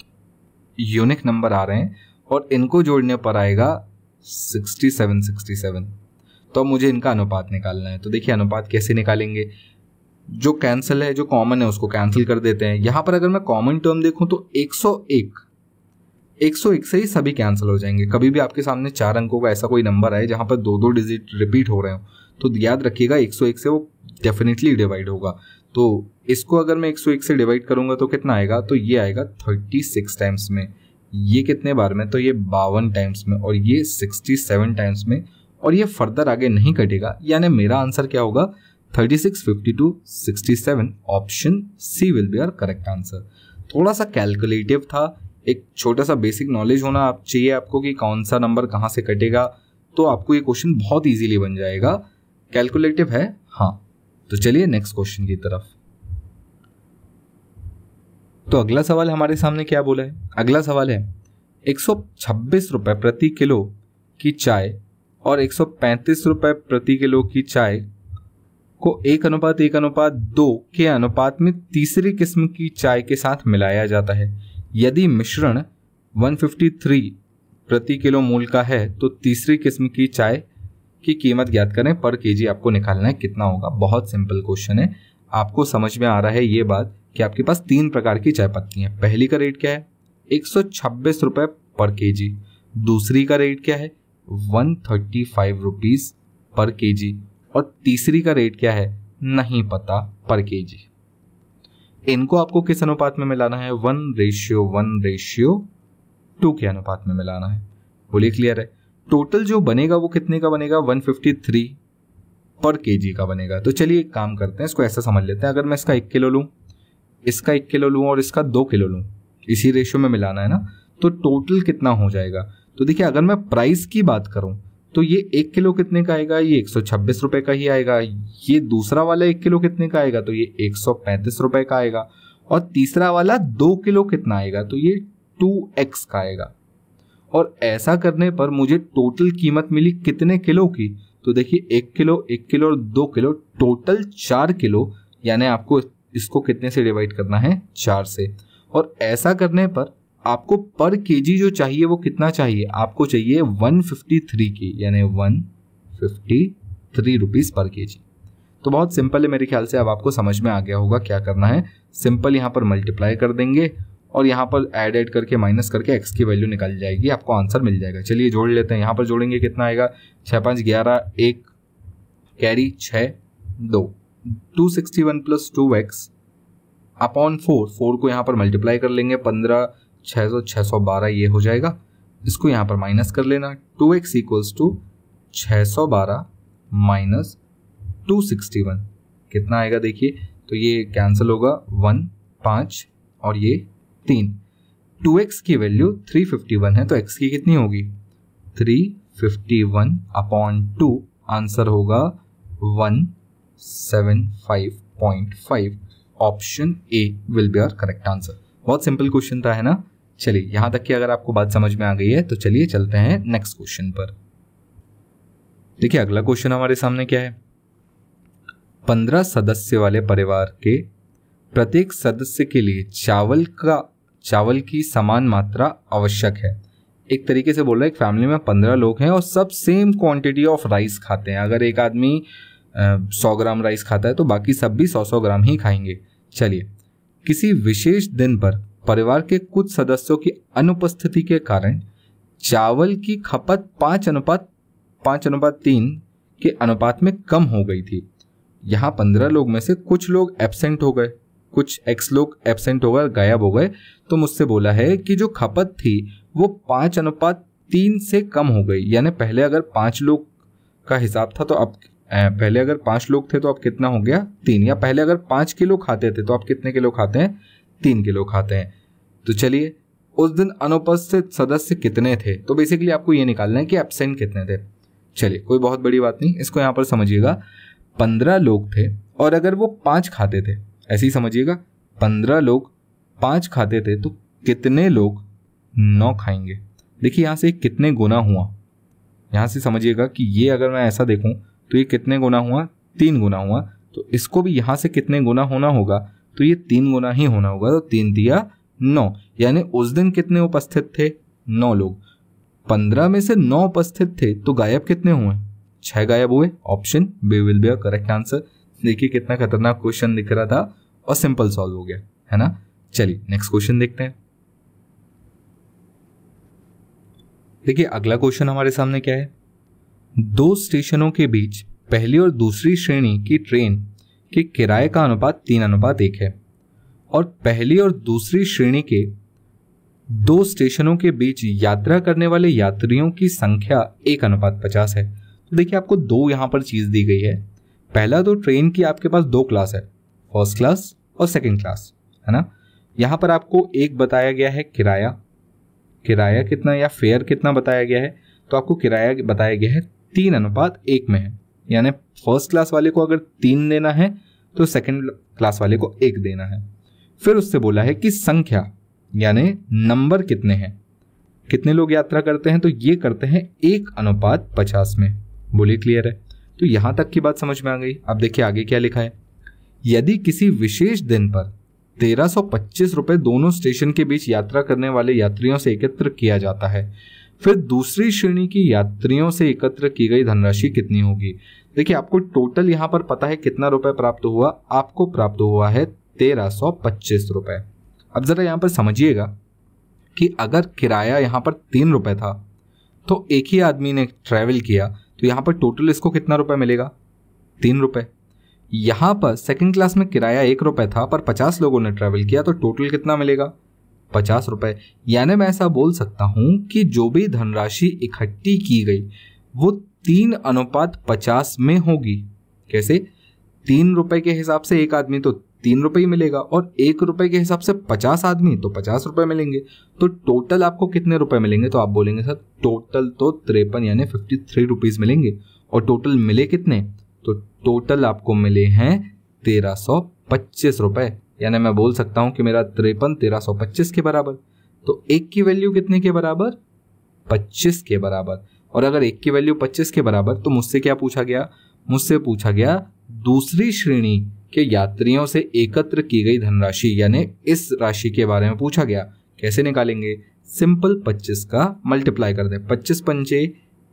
यूनिक नंबर आ रहे हैं और इनको जोड़ने पर आएगा सिक्सटी सेवन सिक्सटी सेवन तो अब मुझे इनका अनुपात निकालना है तो देखिए अनुपात कैसे निकालेंगे जो कैंसिल है जो कॉमन है उसको कैंसिल कर देते हैं यहाँ पर अगर मैं कॉमन टर्म देखूँ तो 101 101 से ही सभी कैंसिल हो जाएंगे कभी भी आपके सामने चार अंकों का ऐसा कोई नंबर आए जहाँ पर दो दो डिजिट रिपीट हो रहे हो तो याद रखिएगा 101 से वो डेफिनेटली डिवाइड होगा तो इसको अगर मैं 101 से डिवाइड करूंगा तो कितना आएगा तो ये आएगा 36 टाइम्स में ये कितने बार में तो ये बावन टाइम्स में और ये 67 टाइम्स में और ये फर्दर आगे नहीं कटेगा यानी मेरा आंसर क्या होगा 36, 52, 67 option C will be our correct answer थोड़ा सा कैलकुलेटिव था एक छोटा सा बेसिक नॉलेज होना आप चाहिए आपको कि कौन सा नंबर कहाँ से कटेगा तो आपको ये क्वेश्चन बहुत इजीली बन जाएगा कैलकुलेटिव है हाँ तो चलिए नेक्स्ट क्वेश्चन की तरफ तो अगला सवाल हमारे सामने क्या बोला है अगला सवाल है एक रुपए प्रति किलो की चाय और एक रुपए प्रति किलो की चाय को एक अनुपात एक अनुपात दो के अनुपात में तीसरी किस्म की चाय के साथ मिलाया जाता है यदि मिश्रण 153 प्रति किलो मूल का है तो तीसरी किस्म की चाय की कीमत ज्ञात करें पर के आपको निकालना है कितना होगा बहुत सिंपल क्वेश्चन है आपको समझ में आ रहा है ये बात कि आपके पास तीन प्रकार की चाय पत्ती है पहली का रेट क्या है एक सौ पर के दूसरी का रेट क्या है वन थर्टी फाइव रुपीज़ पर के और तीसरी का रेट क्या है नहीं पता पर के इनको आपको किस अनुपात में मिलाना है one ratio one ratio two के अनुपात में मिलाना है बोलिए क्लियर है टोटल जो बनेगा वो कितने का बनेगा 153 पर जी का बनेगा तो चलिए एक काम करते हैं इसको ऐसा समझ लेते हैं अगर मैं इसका एक किलो लूँ इसका एक किलो लूँ और इसका दो किलो लूँ इसी रेशियो में मिलाना है ना तो टोटल कितना हो जाएगा तो देखिए अगर मैं प्राइस की बात करूँ तो ये एक किलो कितने का आएगा ये एक सौ छब्बीस रुपये का ही आएगा ये दूसरा वाला एक किलो कितने का आएगा तो ये एक सौ पैंतीस रुपये का आएगा और तीसरा वाला दो किलो कितना आएगा तो ये टू एक्स का आएगा और ऐसा करने पर मुझे टोटल कीमत मिली कितने किलो की तो देखिए एक किलो एक किलो और दो किलो टोटल चार किलो यानी आपको इसको कितने से डिवाइड करना है चार से और ऐसा करने पर आपको पर केजी जो चाहिए वो कितना चाहिए आपको चाहिए 153 की यानी वन फिफ्टी पर केजी तो बहुत सिंपल है मेरे ख्याल से अब आपको समझ में आ गया होगा क्या करना है सिंपल यहाँ पर मल्टीप्लाई कर देंगे और यहाँ पर ऐड ऐड करके माइनस करके एक्स की वैल्यू निकाल जाएगी आपको आंसर मिल जाएगा चलिए जोड़ लेते हैं यहाँ पर जोड़ेंगे कितना आएगा छः पाँच ग्यारह एक कैरी छः दो two sixty one plus two X upon four four को यहाँ पर मल्टीप्लाई कर लेंगे पंद्रह छः सौ छः सौ बारह ये हो जाएगा इसको यहाँ पर माइनस कर लेना टू एक्स इक्वल्स टू छः सौ बारह माइनस टू सिक्सटी वन कितना आएगा देखिए तो ये कैंसिल होगा वन पाँच और ये तीन टू एक्स की वैल्यू थ्री फिफ्टी वन है तो एक्स की कितनी होगी three fifty one upon two answer होगा one seven five point five option A will be our correct answer बहुत सिंपल क्वेश्चन था है ना चलिए यहां तक कि अगर आपको बात समझ में आ गई है तो चलिए चलते हैं नेक्स्ट क्वेश्चन पर देखिए अगला क्वेश्चन हमारे सामने क्या है पंद्रह सदस्य वाले परिवार के प्रत्येक सदस्य के लिए चावल का चावल की समान मात्रा आवश्यक है एक तरीके से बोल रहे हैं एक फैमिली में पंद्रह लोग हैं और सब सेम क्वांटिटी ऑफ राइस खाते हैं अगर एक आदमी सौ ग्राम राइस खाता है तो बाकी सब भी सौ सौ ग्राम ही खाएंगे चलिए किसी विशेष दिन पर परिवार के कुछ सदस्यों की अनुपस्थिति के कारण चावल की खपत पाँच अनुपात पाँच अनुपात तीन के अनुपात में कम हो गई थी यहाँ पंद्रह लोग में से कुछ लोग एबसेंट हो गए कुछ एक्स लोग एबसेंट हो गए गायब हो गए तो मुझसे बोला है कि जो खपत थी वो पाँच अनुपात तीन से कम हो गई यानी पहले अगर पाँच लोग का हिसाब था तो अब पहले अगर पाँच लोग थे तो अब कितना हो गया तीन या पहले अगर पाँच किलो खाते थे तो आप कितने किलो खाते हैं तीन किलो खाते हैं तो चलिए उस दिन अनुपस्थित सदस्य कितने थे तो बेसिकली आपको ये निकालना है कि एबसेंट कितने थे चलिए कोई बहुत बड़ी बात नहीं इसको यहाँ पर समझिएगा पंद्रह लोग थे और अगर वो पाँच खाते थे ऐसे ही समझिएगा पंद्रह लोग पांच खाते थे तो कितने लोग नौ खाएंगे देखिए यहाँ से कितने गुना हुआ यहाँ से समझिएगा कि ये अगर मैं ऐसा देखूँ तो ये कितने गुना हुआ तीन गुना हुआ तो इसको भी यहाँ से कितने गुना होना होगा तो ये तीन गुना ही होना होगा तो तीन दिया नौ यानी उस दिन कितने उपस्थित थे नौ लोग पंद्रह में से नौ उपस्थित थे तो गायब कितने हुए छह गायब हुए option B will be a correct answer देखिए कितना खतरनाक क्वेश्चन दिख रहा था और सिंपल सॉल्व हो गया है ना चलिए नेक्स्ट क्वेश्चन देखते हैं देखिए अगला क्वेश्चन हमारे सामने क्या है दो स्टेशनों के बीच पहली और दूसरी श्रेणी की ट्रेन के किराए का अनुपात तीन अनुपात एक है और पहली और दूसरी श्रेणी के दो स्टेशनों के बीच यात्रा करने वाले यात्रियों की संख्या एक अनुपात पचास है तो देखिए आपको दो यहां पर चीज़ दी गई है पहला तो ट्रेन की आपके पास दो क्लास है फर्स्ट क्लास और सेकेंड क्लास है ना यहाँ पर आपको एक बताया गया है किराया किराया कितना या फेयर कितना बताया गया है तो आपको किराया बताया गया है तीन अनुपात एक में है यानी फर्स्ट क्लास वाले को अगर तीन देना है तो सेकेंड क्लास वाले को एक देना है फिर उससे बोला है कि संख्या यानी नंबर कितने हैं कितने लोग यात्रा करते हैं तो ये करते हैं एक अनुपात पचास में बोलिए क्लियर है तो यहां तक की बात समझ में आ गई अब देखिए आगे क्या लिखा है यदि किसी विशेष दिन पर तेरह सौ पच्चीस रुपए दोनों स्टेशन के बीच यात्रा करने वाले यात्रियों से एकत्र किया जाता है फिर दूसरी श्रेणी की यात्रियों से एकत्र की गई धनराशि कितनी होगी देखिए आपको टोटल यहां पर पता है कितना रुपए प्राप्त हुआ आपको प्राप्त हुआ है तेरह सौ पच्चीस रुपए अब ज़रा यहां पर समझिएगा कि अगर किराया यहां पर तीन रुपए था तो एक ही आदमी ने ट्रेवल किया तो यहाँ पर टोटल इसको कितना रुपये मिलेगा तीन रुपये यहाँ पर सेकंड क्लास में किराया एक रुपये था पर पचास लोगों ने ट्रैवल किया तो टोटल कितना मिलेगा पचास रुपये यानी मैं ऐसा बोल सकता हूँ कि जो भी धनराशि इकट्ठी की गई वो तीन अनुपात पचास में होगी कैसे तीन रुपये के हिसाब से एक आदमी तो तीन रुपये ही मिलेगा और एक रुपये के हिसाब से पचास आदमी तो पचास रुपये मिलेंगे तो टोटल आपको कितने रुपये मिलेंगे तो आप बोलेंगे सर टोटल तो तिरपन यानी फिफ्टी थ्री रुपीज़ मिलेंगे और टोटल मिले कितने तो टोटल आपको मिले हैं तेरह सौ पच्चीस रुपये यानी मैं बोल सकता हूँ कि मेरा तिरपन तेरह सौ पच्चीस के बराबर तो एक की वैल्यू कितने के बराबर पच्चीस के बराबर और अगर एक की वैल्यू पच्चीस के बराबर तो मुझसे क्या पूछा गया मुझसे पूछा गया दूसरी श्रेणी के यात्रियों से एकत्र की गई धनराशि यानी इस राशि के बारे में पूछा गया कैसे निकालेंगे सिंपल 25 का मल्टीप्लाई कर दें 25 पंचे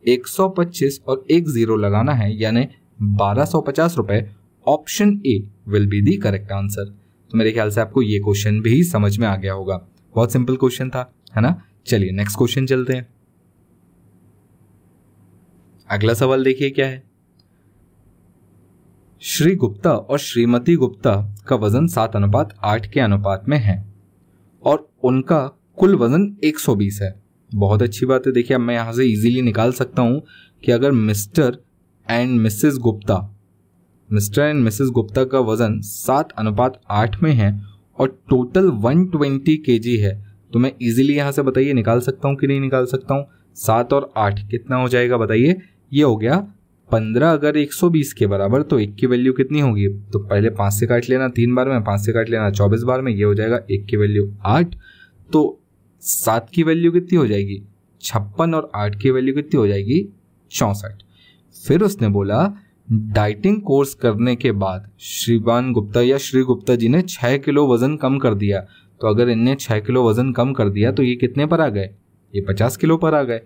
125 और एक जीरो लगाना है यानी बारह सौ पचास रुपए option A will be the correct answer तो मेरे ख्याल से आपको ये क्वेश्चन भी समझ में आ गया होगा बहुत सिंपल क्वेश्चन था है ना चलिए नेक्स्ट क्वेश्चन चलते हैं अगला सवाल देखिए क्या है श्री गुप्ता और श्रीमती गुप्ता का वजन सात अनुपात आठ के अनुपात में है और उनका कुल वजन 120 है बहुत अच्छी बात है देखिए अब मैं यहाँ से इजीली निकाल सकता हूँ कि अगर mister and missus Gupta mister and missus Gupta का वजन सात अनुपात आठ में है और टोटल 120 ट्वेंटी है तो मैं इजीली यहाँ से बताइए निकाल सकता हूँ कि नहीं निकाल सकता हूँ सात और आठ कितना हो जाएगा बताइए ये हो गया पंद्रह अगर एक सौ बीस के बराबर तो एक की वैल्यू कितनी होगी तो पहले पांच से काट लेना तीन बार में पांच से काट लेना चौबीस बार में ये हो जाएगा एक की वैल्यू आठ तो सात की वैल्यू कितनी हो जाएगी छप्पन और आठ की वैल्यू कितनी हो जाएगी चौंसठ फिर उसने बोला डाइटिंग कोर्स करने के बाद श्रीवान गुप्ता या श्री गुप्ता जी ने छः किलो वजन कम कर दिया तो अगर इनने छः किलो वजन कम कर दिया तो ये कितने पर आ गए ये पचास किलो पर आ गए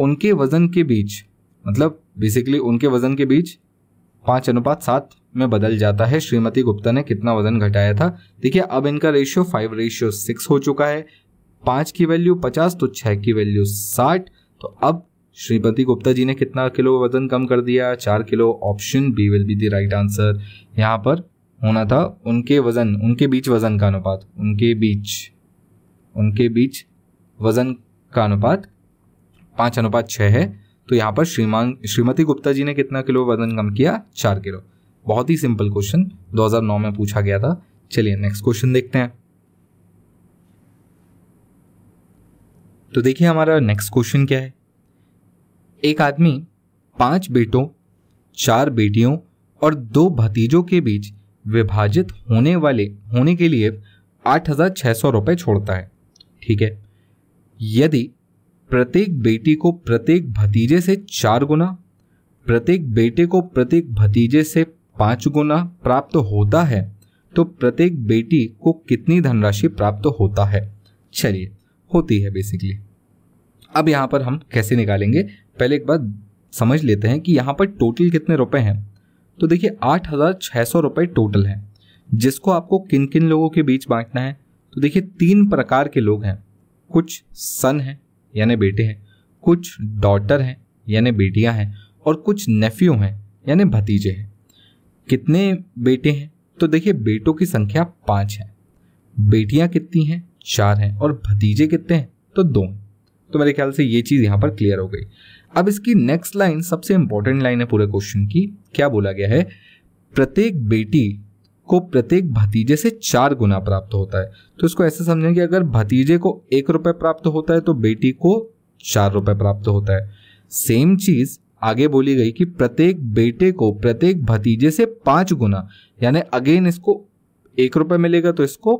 उनके वजन के बीच मतलब बेसिकली उनके वजन के बीच पाँच अनुपात सात में बदल जाता है श्रीमती गुप्ता ने कितना वजन घटाया था देखिए अब इनका रेशियो फाइव रेशियो सिक्स हो चुका है पाँच की वैल्यू पचास तो छः की वैल्यू साठ तो अब श्रीमती गुप्ता जी ने कितना किलो वजन कम कर दिया चार kilo option B will be the right answer यहाँ पर होना था उनके वजन उनके बीच वजन का अनुपात उनके बीच उनके बीच वजन का अनुपात पाँच अनुपात छः है तो यहाँ पर श्रीमान श्रीमती गुप्ता जी ने कितना किलो वजन कम किया चार किलो बहुत ही सिंपल क्वेश्चन 2009 में पूछा गया था चलिए नेक्स्ट क्वेश्चन देखते हैं तो देखिए हमारा नेक्स्ट क्वेश्चन क्या है एक आदमी पांच बेटों चार बेटियों और दो भतीजों के बीच विभाजित होने वाले होने के लिए आठ हजार छह सौ रुपए छोड़ता है ठीक है यदि प्रत्येक बेटी को प्रत्येक भतीजे से चार गुना प्रत्येक बेटे को प्रत्येक भतीजे से पाँच गुना प्राप्त होता है तो प्रत्येक बेटी को कितनी धनराशि प्राप्त होता है चलिए होती है बेसिकली अब यहाँ पर हम कैसे निकालेंगे पहले एक बार समझ लेते हैं कि यहाँ पर टोटल कितने रुपए हैं तो देखिए आठ हज़ार छः सौ रुपये टोटल हैं जिसको आपको किन किन लोगों के बीच बांटना है तो देखिए तीन प्रकार के लोग हैं कुछ सन हैं यानी बेटे हैं कुछ डॉटर हैं यानी बेटियां हैं और कुछ नेफ्यू हैं यानी भतीजे हैं कितने बेटे हैं तो देखिए बेटों की संख्या पाँच है बेटियां कितनी हैं चार हैं और भतीजे कितने हैं तो दो हैं तो मेरे ख्याल से ये चीज़ यहाँ पर क्लियर हो गई अब इसकी नेक्स्ट लाइन सबसे इंपॉर्टेंट लाइन है पूरे क्वेश्चन की क्या बोला गया है प्रत्येक बेटी को प्रत्येक भतीजे से चार गुना प्राप्त होता है तो इसको ऐसे समझें कि अगर भतीजे को एक रुपये प्राप्त होता है तो बेटी को चार रुपये प्राप्त होता है सेम चीज आगे बोली गई कि प्रत्येक बेटे को प्रत्येक भतीजे से पांच गुना यानी अगेन इसको एक रुपये मिलेगा तो इसको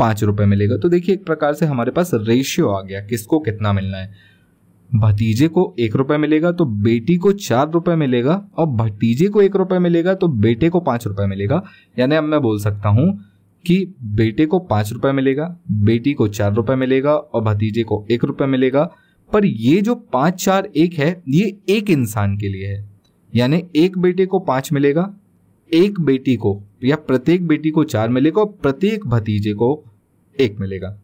पांच रुपये मिलेगा तो देखिए एक प्रकार से हमारे पास रेशियो आ गया किसको कितना मिलना है भतीजे को एक रुपया मिलेगा तो बेटी को चार रुपए मिलेगा और भतीजे को एक रुपए मिलेगा तो बेटे को पांच रुपये मिलेगा यानी अब मैं बोल सकता हूं कि बेटे को पांच रुपये मिलेगा बेटी को चार रुपये मिलेगा और भतीजे को एक रुपए मिलेगा पर ये जो पांच चार एक है ये एक इंसान के लिए है यानी एक बेटे को पांच मिलेगा एक बेटी को या प्रत्येक बेटी को चार मिलेगा और प्रत्येक भतीजे को एक मिलेगा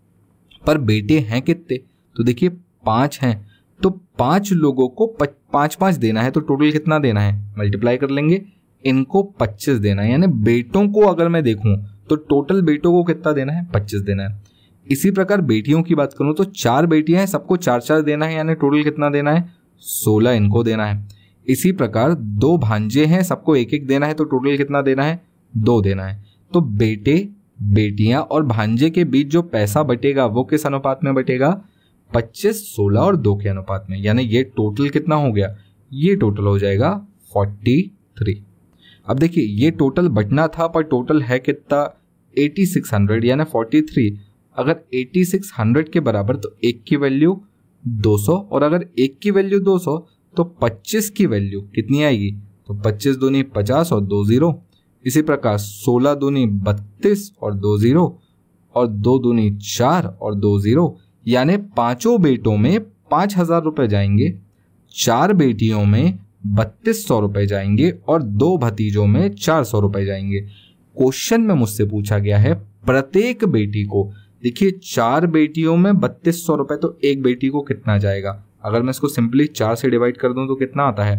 पर बेटे हैं कितने तो देखिए पांच हैं तो पांच लोगों को पांच पांच देना है तो टोटल कितना देना है मल्टीप्लाई कर लेंगे इनको पच्चीस देना है यानी बेटों को अगर मैं देखूं तो टोटल बेटों को कितना देना है पच्चीस देना है इसी प्रकार बेटियों की बात करूं तो चार बेटियां हैं सबको चार चार देना है यानी टोटल कितना देना है सोलह इनको देना है इसी प्रकार दो भांजे हैं सबको एक एक देना है तो टोटल कितना देना है दो देना है तो बेटे बेटियां और भांजे के बीच जो पैसा बटेगा वो किस अनुपात में बटेगा पच्चीस सोलह और दो के अनुपात में यानी ये टोटल कितना हो गया ये टोटल हो जाएगा फोर्टी थ्री अब देखिए ये टोटल बटना था पर टोटल है कितना हंड्रेड यानी थ्री अगर हंड्रेड के बराबर तो एक की वैल्यू दो सौ और अगर एक की वैल्यू दो सौ तो पच्चीस की वैल्यू कितनी आएगी तो पच्चीस दूनी पचास और दो ज़ीरो इसी प्रकार सोलह दूनी बत्तीस और दो ज़ीरो और दो दूनी चार और दो ज़ीरो यानी पांचों बेटों में पांच हजार रुपए जाएंगे चार बेटियों में बत्तीस सौ रुपए जाएंगे और दो भतीजों में चार सौ रुपए जाएंगे क्वेश्चन में मुझसे पूछा गया है प्रत्येक बेटी को देखिए चार बेटियों में बत्तीस सौ रुपए तो एक बेटी को कितना जाएगा अगर मैं इसको सिंपली चार से डिवाइड कर दूं तो कितना आता है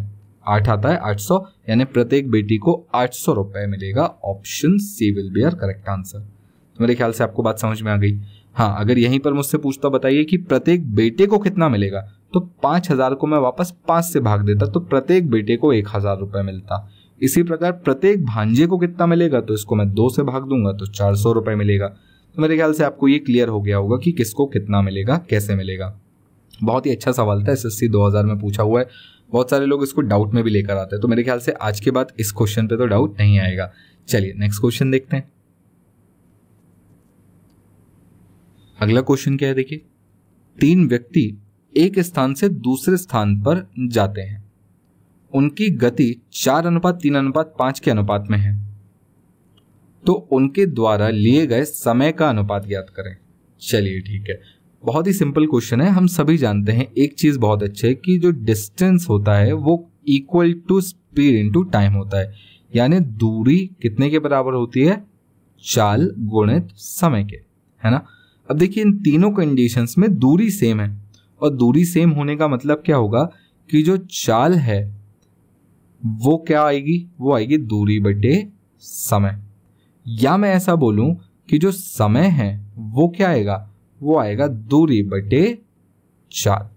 आठ आता है आठ सौ यानी प्रत्येक बेटी को आठ सौ रुपए मिलेगा option C will be our correct answer तो मेरे ख्याल से आपको बात समझ में आ गई हाँ अगर यहीं पर मुझसे पूछता बताइए कि प्रत्येक बेटे को कितना मिलेगा तो पांच हजार को मैं वापस पांच से भाग देता तो प्रत्येक बेटे को एक हजार रुपए मिलता इसी प्रकार प्रत्येक भांजे को कितना मिलेगा तो इसको मैं दो से भाग दूंगा तो चार सौ रुपए मिलेगा तो मेरे ख्याल से आपको ये क्लियर हो गया होगा कि किसको कितना मिलेगा कैसे मिलेगा बहुत ही अच्छा सवाल था दो हजार में पूछा हुआ है बहुत सारे लोग इसको डाउट में भी लेकर आते हैं तो मेरे ख्याल से आज के बाद इस क्वेश्चन पे तो डाउट नहीं आएगा चलिए नेक्स्ट क्वेश्चन देखते हैं अगला क्वेश्चन क्या है देखिए तीन व्यक्ति एक स्थान से दूसरे स्थान पर जाते हैं उनकी गति चार अनुपात तीन अनुपात पांच के अनुपात में है तो उनके द्वारा लिए गए समय का अनुपात ज्ञात करें चलिए ठीक है बहुत ही सिंपल क्वेश्चन है हम सभी जानते हैं एक चीज़ बहुत अच्छी है कि जो डिस्टेंस होता है वो equal to speed into time होता है यानी दूरी कितने के बराबर होती है चाल गुणित समय के है ना अब देखिए इन तीनों कंडीशंस में दूरी सेम है और दूरी सेम होने का मतलब क्या होगा कि जो चाल है वो क्या आएगी वो आएगी दूरी बटे समय या मैं ऐसा बोलूं कि जो समय है वो क्या आएगा वो आएगा दूरी बटे चाल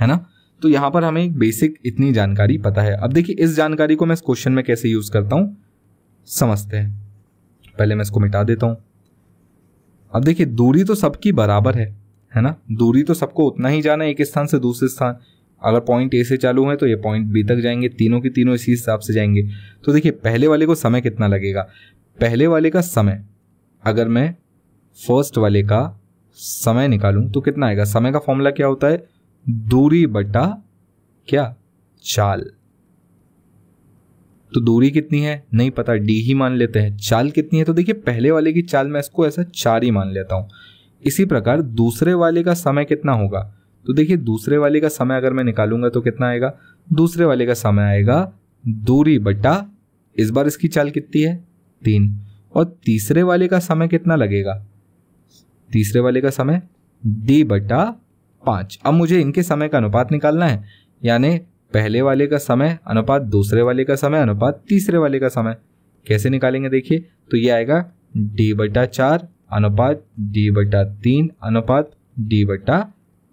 है ना तो यहां पर हमें एक बेसिक इतनी जानकारी पता है अब देखिए इस जानकारी को मैं इस क्वेश्चन में कैसे यूज़ करता हूं समझते हैं पहले मैं इसको मिटा देता हूं अब देखिए दूरी तो सबकी बराबर है है ना दूरी तो सबको उतना ही जाना है एक स्थान से दूसरे स्थान अगर पॉइंट ए से चालू है तो ये पॉइंट बी तक जाएंगे तीनों के तीनों इसी हिसाब से जाएंगे तो देखिए पहले वाले को समय कितना लगेगा पहले वाले का समय अगर मैं फर्स्ट वाले का समय निकालूं तो कितना आएगा समय का फॉर्मूला क्या होता है दूरी बटा क्या चाल तो दूरी कितनी है नहीं पता डी ही मान लेते हैं चाल कितनी है तो देखिए पहले वाले की चाल मैं इसको ऐसा चार ही मान लेता हूँ इसी प्रकार दूसरे वाले का समय कितना होगा तो देखिए दूसरे वाले का समय अगर मैं निकालूंगा तो कितना आएगा दूसरे वाले का समय आएगा दूरी बटा इस बार इसकी चाल कितनी है तीन और तीसरे वाले का समय कितना लगेगा तीसरे वाले का समय डी बटा पाँच अब मुझे इनके समय का अनुपात निकालना है यानी पहले वाले का समय अनुपात दूसरे वाले का समय अनुपात तीसरे वाले का समय कैसे निकालेंगे देखिए तो ये आएगा डी बटा चार अनुपात डी बटा तीन अनुपात डी बटा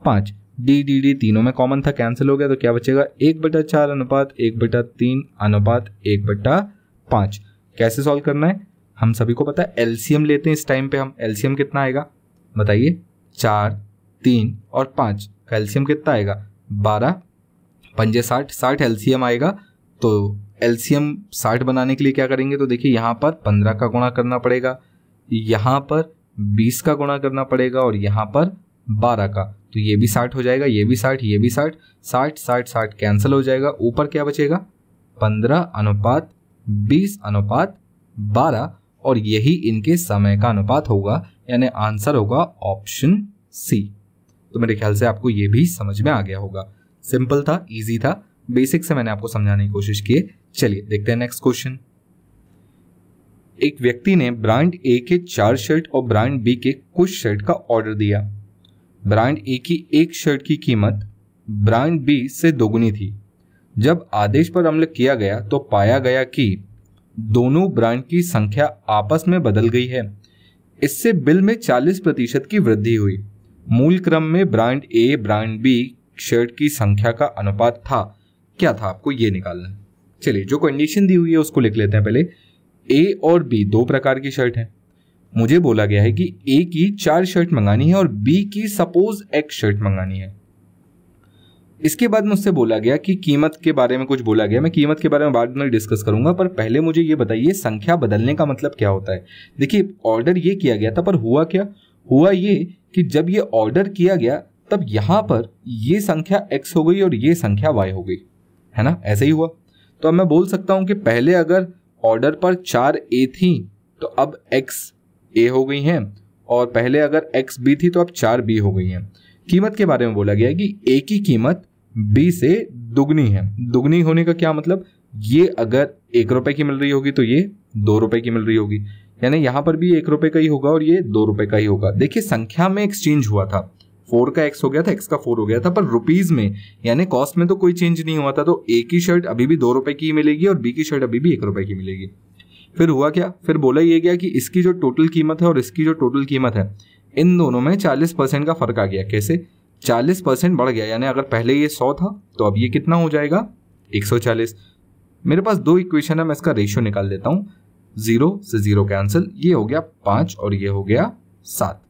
पाँच डी डी डी तीनों में कॉमन था कैंसिल हो गया तो क्या बचेगा एक बटा चार अनुपात एक बटा तीन अनुपात एक बटा पाँच कैसे सॉल्व करना है हम सभी को पता है एलसीएम लेते हैं इस टाइम पे हम एलसीएम कितना आएगा बताइए चार तीन और पाँच एल्सियम एलसीएम कितना आएगा बारह पंजे साठ साठ एलसीएम आएगा तो एलसीएम साठ बनाने के लिए क्या करेंगे तो देखिए यहाँ पर पंद्रह का गुणा करना पड़ेगा यहाँ पर बीस का गुणा करना पड़ेगा और यहाँ पर बारह का तो ये भी साठ हो जाएगा ये भी साठ ये भी साठ साठ साठ साठ कैंसिल हो जाएगा ऊपर क्या बचेगा पंद्रह अनुपात बीस अनुपात बारह और यही इनके समय का अनुपात होगा यानी आंसर होगा ऑप्शन सी तो मेरे ख्याल से आपको ये भी समझ में आ गया होगा सिंपल था इजी था बेसिक से मैंने आपको समझाने की कोशिश की चलिए देखते हैं नेक्स्ट क्वेश्चन एक व्यक्ति ने ब्रांड ए के चार शर्ट और ब्रांड बी के कुछ शर्ट का ऑर्डर दिया ब्रांड ए की एक शर्ट की कीमत ब्रांड बी से दोगुनी थी जब आदेश पर अमल किया गया तो पाया गया कि दोनों ब्रांड की संख्या आपस में बदल गई है इससे बिल में 40 प्रतिशत की वृद्धि हुई मूल क्रम में brand A brand B shirt की संख्या का अनुपात था क्या था आपको ये निकालना है चलिए जो कंडीशन दी हुई है उसको लिख लेते हैं पहले ए और बी दो प्रकार की शर्ट है मुझे बोला गया है कि ए की चार शर्ट मंगानी है और बी की सपोज एक शर्ट मंगानी है इसके बाद मुझसे बोला गया कि कीमत के बारे में कुछ बोला गया मैं कीमत के बारे में बाद में डिस्कस करूंगा पर पहले मुझे ये बताइए संख्या बदलने का मतलब क्या होता है देखिए ऑर्डर ये किया गया था पर हुआ क्या हुआ ये कि जब ये ऑर्डर किया गया तब यहां पर ये संख्या x हो गई और ये संख्या y हो गई है ना ऐसे ही हुआ तो अब मैं बोल सकता हूं कि पहले अगर ऑर्डर पर चार ए थी तो अब x ए हो गई हैं और पहले अगर x बी थी तो अब चार बी हो गई हैं कीमत के बारे में बोला गया है कि ए की कीमत बी से दुगनी है दुगनी होने का क्या मतलब ये अगर एक रुपए की मिल रही होगी तो ये दो रुपए की मिल रही होगी यानी यहाँ पर भी एक रुपए का ही होगा और ये दो रुपए का ही होगा देखिए संख्या में एक्सचेंज हुआ था फोर का एक्स हो गया था एक्स का फोर हो गया था पर रुपीज में यानी कॉस्ट में तो कोई चेंज नहीं हुआ था तो ए की शर्ट अभी भी दो रुपए की मिलेगी और बी की शर्ट अभी भी एक रुपए की मिलेगी फिर हुआ क्या फिर बोला ये गया कि इसकी जो टोटल कीमत है और इसकी जो टोटल कीमत है इन दोनों में चालीस परसेंट का फर्क आ गया कैसे चालीस परसेंट बढ़ गया यानी अगर पहले ये सौ था तो अब ये कितना हो जाएगा एक सौ चालीस मेरे पास दो इक्वेशन है मैं इसका रेशियो निकाल देता हूँ जीरो से जीरो कैंसिल ये हो गया पांच और ये हो गया सात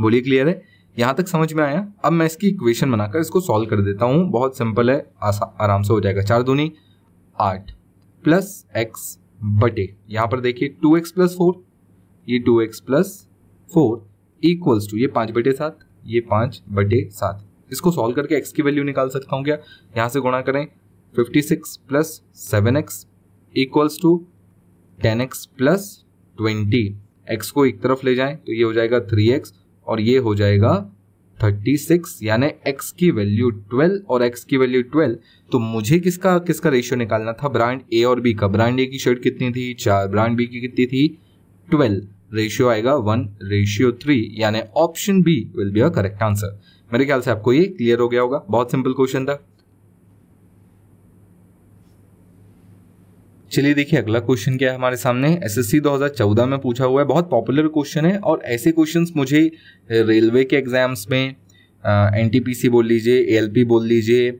बोलिए क्लियर है यहां तक समझ में आया अब मैं इसकी इक्वेशन बनाकर इसको सॉल्व कर देता हूं बहुत सिंपल है आराम से हो जाएगा चार दूनी आठ प्लस एक्स बटे यहां पर देखिए टू एक्स प्लस फोर ये two X plus four equals to ये पांच बटे सात ये पांच बटे सात इसको सॉल्व करके एक्स की वैल्यू निकाल सकता हूँ क्या यहां से गुणा करें fifty six plus seven X equals to ten X plus twenty X को एक तरफ ले जाएं तो ये हो जाएगा थ्री एक्स और ये हो जाएगा 36 यानी x की वैल्यू 12 और x की वैल्यू 12 तो मुझे किसका किसका रेशियो निकालना था ब्रांड ए और बी का ब्रांड ए की शर्ट कितनी थी चार ब्रांड बी की कितनी थी 12 रेशियो आएगा वन रेशियो थ्री यानी option B will be a correct answer मेरे ख्याल से आपको ये क्लियर हो गया होगा बहुत सिंपल क्वेश्चन था चलिए देखिए अगला क्वेश्चन क्या है हमारे सामने एसएससी 2014 में पूछा हुआ है बहुत पॉपुलर क्वेश्चन है और ऐसे क्वेश्चंस मुझे रेलवे के एग्जाम्स में एन बोल लीजिए ए बोल लीजिए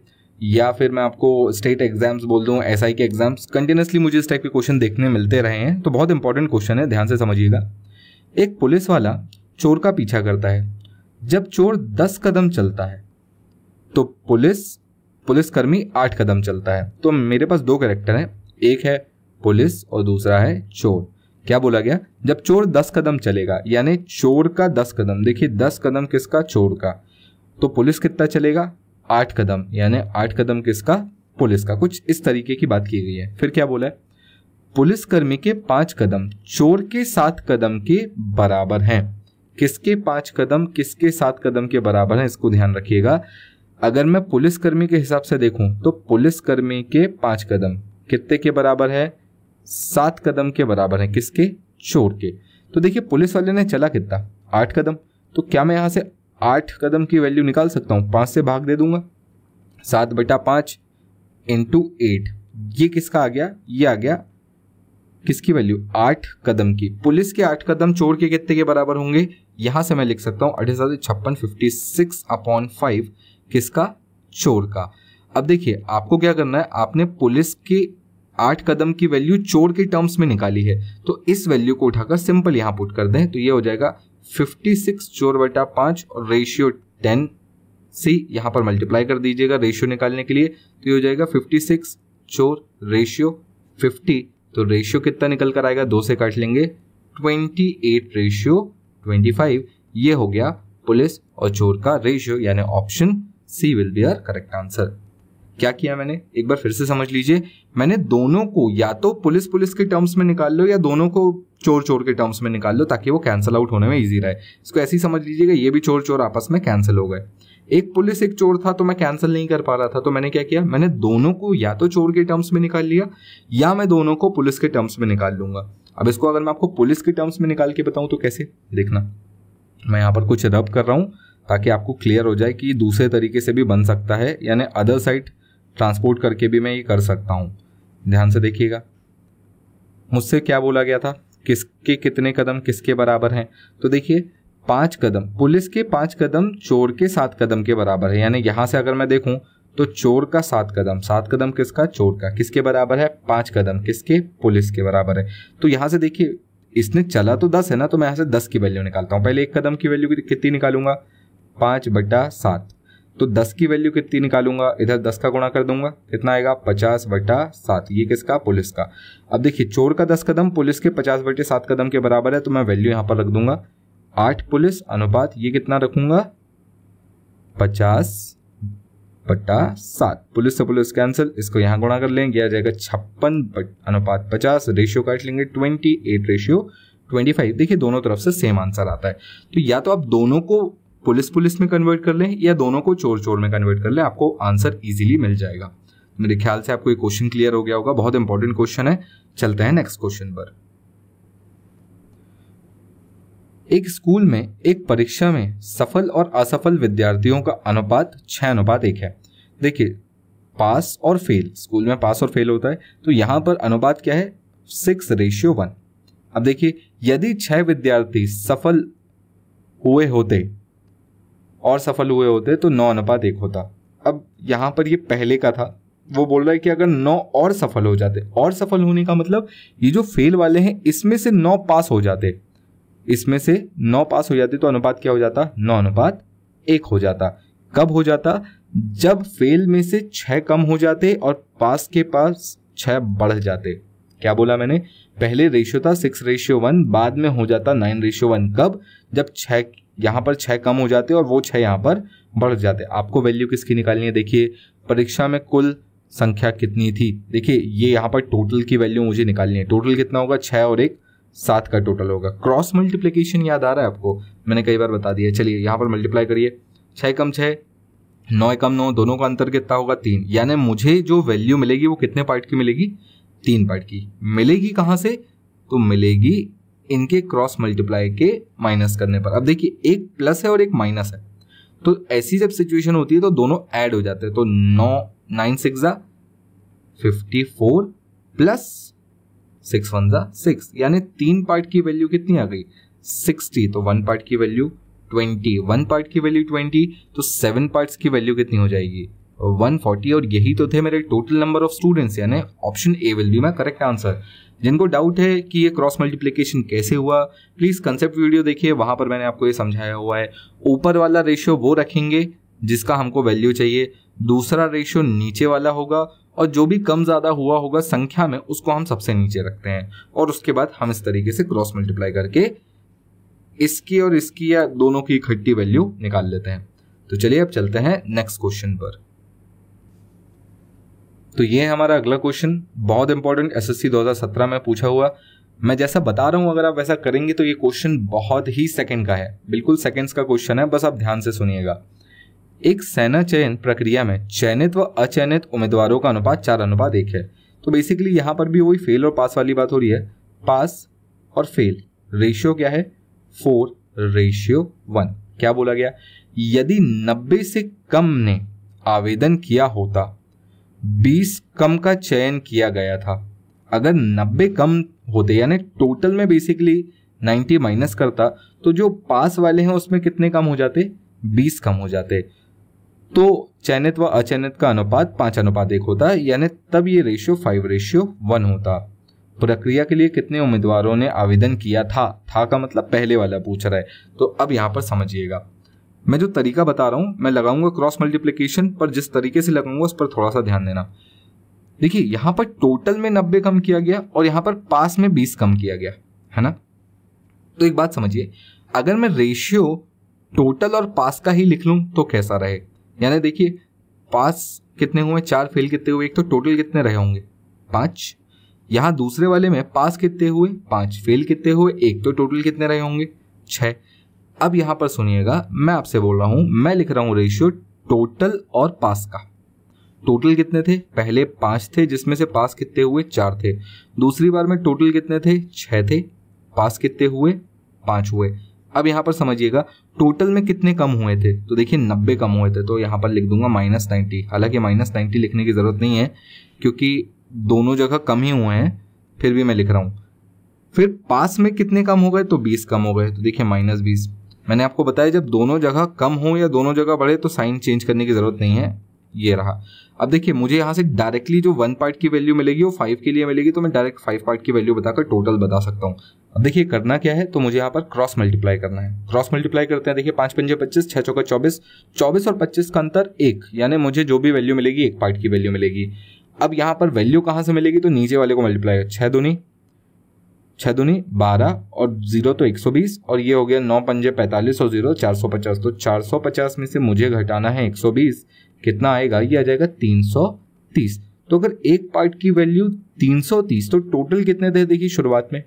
या फिर मैं आपको स्टेट एग्जाम्स बोल दूँ एस के एग्जाम्स कंटिन्यूसली मुझे इस टाइप के क्वेश्चन देखने मिलते रहे हैं तो बहुत इंपॉर्टेंट क्वेश्चन है ध्यान से समझिएगा एक पुलिस वाला चोर का पीछा करता है जब चोर दस कदम चलता है तो पुलिस पुलिसकर्मी आठ कदम चलता है तो मेरे पास दो करेक्टर हैं एक है पुलिस और दूसरा है चोर क्या बोला गया जब चोर दस कदम चलेगा यानी चोर का दस कदम देखिए दस कदम किसका चोर का तो पुलिस कितना चलेगा आठ कदम यानी आठ कदम किसका पुलिस का कुछ इस तरीके की बात की गई है फिर क्या बोला है पुलिसकर्मी के पांच कदम चोर के सात कदम के बराबर हैं किसके पांच कदम किसके सात कदम के बराबर हैं इसको ध्यान रखिएगा अगर मैं पुलिसकर्मी के हिसाब से देखूं तो पुलिसकर्मी के पांच कदम कितने के बराबर है सात कदम के बराबर है किसके चोर के तो देखिए पुलिस वाले ने चला कितना आठ कदम तो क्या मैं यहाँ से आठ कदम की वैल्यू निकाल सकता हूँ पाँच से भाग दे दूंगा सात बटा पाँच इंटू एट ये किसका आ गया ये आ गया किसकी वैल्यू आठ कदम की पुलिस के आठ कदम चोर के कितने के बराबर होंगे यहाँ से मैं लिख सकता हूँ अठारह छप्पन फिफ्टी सिक्स अपॉन फाइव किसका चोर का अब देखिए आपको क्या करना है आपने पुलिस के आठ कदम की वैल्यू चोर के टर्म्स में निकाली है तो इस वैल्यू को उठाकर सिंपल यहां पुट कर दें तो ये हो जाएगा 56 चोर बटा पांच और रेशियो 10 सी यहां पर मल्टीप्लाई कर दीजिएगा रेशियो निकालने के लिए तो ये हो जाएगा 56 चोर रेशियो 50 तो रेशियो कितना निकल कर आएगा दो से काट लेंगे 28 रेशियो ट्वेंटी ये हो गया पुलिस और चोर का रेशियो यानी option C will be our correct answer क्या किया मैंने एक बार फिर से समझ लीजिए मैंने दोनों को या तो पुलिस पुलिस के टर्म्स में निकाल लो या दोनों को चोर चोर के टर्म्स में निकाल लो ताकि वो कैंसिल आउट होने में ईजी रहे इसको ऐसे ही समझ लीजिएगा ये भी चोर चोर आपस में कैंसिल हो गए एक पुलिस एक चोर था तो मैं कैंसिल नहीं कर पा रहा था तो मैंने क्या किया मैंने दोनों को या तो चोर के टर्म्स में निकाल लिया या मैं दोनों को पुलिस के टर्म्स में निकाल लूंगा अब इसको अगर मैं आपको पुलिस के टर्म्स में निकाल के बताऊं तो कैसे देखना मैं यहाँ पर कुछ रब कर रहा हूँ ताकि आपको क्लियर हो जाए कि दूसरे तरीके से भी बन सकता है यानी अदर साइड ट्रांसपोर्ट करके भी मैं ये कर सकता हूँ ध्यान से देखिएगा मुझसे क्या बोला गया था किसके कितने कदम किसके बराबर हैं तो देखिए पाँच कदम पुलिस के पाँच कदम चोर के सात कदम के बराबर है यानी यहाँ से अगर मैं देखूँ तो चोर का सात कदम सात कदम किसका चोर का किसके बराबर है पाँच कदम किसके पुलिस के बराबर है तो यहाँ से देखिए इसने चला तो दस है ना तो मैं यहाँ से दस की वैल्यू निकालता हूँ पहले एक कदम की वैल्यू कितनी निकालूंगा पाँच बटा सात तो 10 की वैल्यू कितनी निकालूंगा इधर 10 का गुणा कर दूंगा कितना आएगा 50 बटा सात ये किसका पुलिस का अब देखिए चोर का 10 कदम पुलिस के 50 बटे सात कदम के बराबर है तो मैं वैल्यू यहां पर रख दूंगा 8 पुलिस अनुपात ये कितना रखूंगा पचास बटा सात पुलिस से पुलिस कैंसिल इसको यहां गुणा कर लेंगे आ जाएगा छप्पन अनुपात पचास रेशियो काट लेंगे twenty eight ratio twenty five देखिए दोनों तरफ से सेम आंसर आता है तो या तो आप दोनों को पुलिस पुलिस में कन्वर्ट कर लें या दोनों को चोर चोर में कन्वर्ट कर लें आपको आंसर ईजिली मिल जाएगा मेरे ख्याल से आपको ये क्वेश्चन क्लियर हो गया होगा बहुत इंपॉर्टेंट क्वेश्चन है चलते हैं नेक्स्ट क्वेश्चन पर एक स्कूल में एक परीक्षा में सफल और असफल विद्यार्थियों का अनुपात छह अनुपात एक है देखिए पास और फेल स्कूल में पास और फेल होता है तो यहां पर अनुपात क्या है सिक्स रेशियो वन अब देखिए यदि छह विद्यार्थी सफल हुए होते और सफल हुए होते तो नौ अनुपात एक होता अब यहाँ पर ये पहले का था वो बोल रहा है कि अगर नौ और सफल हो जाते और सफल होने का मतलब ये जो फेल वाले हैं इसमें से नौ पास हो जाते इसमें से नौ पास हो जाते तो अनुपात क्या हो जाता नौ अनुपात एक हो जाता कब हो जाता जब फेल में से छह कम हो जाते और पास के पास छह बढ़ जाते क्या बोला मैंने पहले रेशियो था सिक्स रेशियो वन बाद में हो जाता नाइन रेशियो वन कब जब छह यहाँ पर छः कम हो जाते हैं और वो छः यहाँ पर बढ़ जाते हैं आपको वैल्यू किसकी निकालनी है देखिए परीक्षा में कुल संख्या कितनी थी देखिए ये यहाँ पर टोटल की वैल्यू मुझे निकालनी है टोटल कितना होगा छः और एक सात का टोटल होगा क्रॉस मल्टीप्लीकेशन याद आ रहा है आपको मैंने कई बार बता दिया चलिए यहाँ पर मल्टीप्लाई करिए छः कम छः नौ कम नौ दोनों का अंतर कितना होगा तीन यानी मुझे जो वैल्यू मिलेगी वो कितने पार्ट की मिलेगी तीन पार्ट की मिलेगी कहाँ से तो मिलेगी इनके क्रॉस मल्टीप्लाई के माइनस करने पर अब देखिए एक प्लस है और एक माइनस है तो ऐसी जब सिचुएशन होती है तो दोनों ऐड हो जाते हैं तो नौ नाइन सिक्स ज़ा fifty four plus six one ज़ा सिक्स यानी तीन पार्ट की वैल्यू कितनी आ गई सिक्सटी तो वन पार्ट की वैल्यू ट्वेंटी वन पार्ट की वैल्यू ट्वेंटी तो सेवन पार्ट्स की वैल्यू कितनी हो जाएगी वन फोर्टी और यही तो थे मेरे टोटल नंबर ऑफ स्टूडेंट्स यानी option A will be my correct answer जिनको डाउट है कि ये क्रॉस मल्टीप्लीकेशन कैसे हुआ प्लीज़ कंसेप्ट वीडियो देखिए वहाँ पर मैंने आपको ये समझाया हुआ है ऊपर वाला रेशियो वो रखेंगे जिसका हमको वैल्यू चाहिए दूसरा रेशियो नीचे वाला होगा और जो भी कम ज़्यादा हुआ होगा संख्या में उसको हम सबसे नीचे रखते हैं और उसके बाद हम इस तरीके से क्रॉस मल्टीप्लाई करके इसकी और इसकी या दोनों की इकट्ठी वैल्यू निकाल लेते हैं तो चलिए अब चलते हैं नेक्स्ट क्वेश्चन पर तो ये हमारा अगला क्वेश्चन बहुत इंपॉर्टेंट एस एस सी दो हजार सत्रह में पूछा हुआ मैं जैसा बता रहा हूं अगर आप वैसा करेंगे तो ये क्वेश्चन बहुत ही सेकंड का है बिल्कुल सेकंड्स का क्वेश्चन है बस आप ध्यान से सुनिएगा एक सेना चयन प्रक्रिया में चयनित व अचयनित उम्मीदवारों का अनुपात चार अनुपात एक है तो बेसिकली यहां पर भी वही फेल और पास वाली बात हो रही है पास और फेल रेशियो क्या है फोर रेशियो वन क्या बोला गया यदि नब्बे से कम ने आवेदन किया होता बीस कम का चयन किया गया था अगर नब्बे कम होते यानी टोटल में बेसिकली नाइन्टी माइनस करता तो जो पास वाले हैं उसमें कितने कम हो जाते बीस कम हो जाते तो चयनित व अचयनित का अनुपात पांच अनुपात एक होता यानी तब ये रेशियो फाइव रेशियो वन होता प्रक्रिया के लिए कितने उम्मीदवारों ने आवेदन किया था था का मतलब पहले वाला पूछ रहा है तो अब यहां पर समझिएगा मैं जो तरीका बता रहा हूँ मैं लगाऊंगा क्रॉस मल्टीप्लीकेशन पर जिस तरीके से लगाऊंगा उस पर थोड़ा सा ध्यान देना देखिए यहाँ पर टोटल में नब्बे कम किया गया और यहाँ पर पास में बीस कम किया गया है ना तो एक बात समझिए अगर मैं रेशियो टोटल और पास का ही लिख लूँ तो कैसा रहे यानी देखिए पास कितने हुए चार फेल कितने हुए एक तो टोटल कितने रहे होंगे पाँच यहाँ दूसरे वाले में पास कितने हुए पाँच फेल कितने हुए एक तो टोटल कितने रहे होंगे छः अब यहां पर सुनिएगा मैं आपसे बोल रहा हूं मैं लिख रहा हूं रेशियो टोटल और पास का टोटल कितने थे पहले पांच थे जिसमें से पास कितने हुए चार थे दूसरी बार में टोटल कितने थे छह थे पास कितने हुए पांच हुए अब यहां पर समझिएगा टोटल में कितने कम हुए थे तो देखिए नब्बे कम हुए थे तो यहां पर लिख दूंगा माइनस नाइन्टी हालांकि माइनस नाइन्टी लिखने की ज़रूरत नहीं है क्योंकि दोनों जगह कम ही हुए हैं फिर भी मैं लिख रहा हूं फिर पास में कितने कम हो गए तो बीस कम हो गए तो देखिए माइनस बीस मैंने आपको बताया जब दोनों जगह कम हो या दोनों जगह बढ़े तो साइन चेंज करने की ज़रूरत नहीं है ये रहा अब देखिए मुझे यहाँ से डायरेक्टली जो वन पार्ट की वैल्यू मिलेगी वो फाइव के लिए मिलेगी तो मैं डायरेक्ट फाइव पार्ट की वैल्यू बताकर टोटल बता सकता हूँ अब देखिए करना क्या है तो मुझे यहाँ पर क्रॉस मल्टीप्लाई करना है क्रॉस मल्टीप्लाई करते हैं देखिए पाँच पंजे पच्चीस छः चौका चौबीस चौबीस और पच्चीस का अंतर एक यानी मुझे जो भी वैल्यू मिलेगी एक पार्ट की वैल्यू मिलेगी अब यहाँ पर वैल्यू कहाँ से मिलेगी तो नीचे वाले को मल्टीप्लाई छः दूनी छः दुनी बारह और जीरो तो एक सौ बीस और ये हो गया नौ पंजे पैंतालीस और जीरो चार सौ पचास तो चार सौ पचास में से मुझे घटाना है एक सौ बीस कितना आएगा ये आ जाएगा तीन सौ तीस तो अगर एक पार्ट की वैल्यू तीन सौ तीस तो टोटल कितने थे देखिए शुरुआत में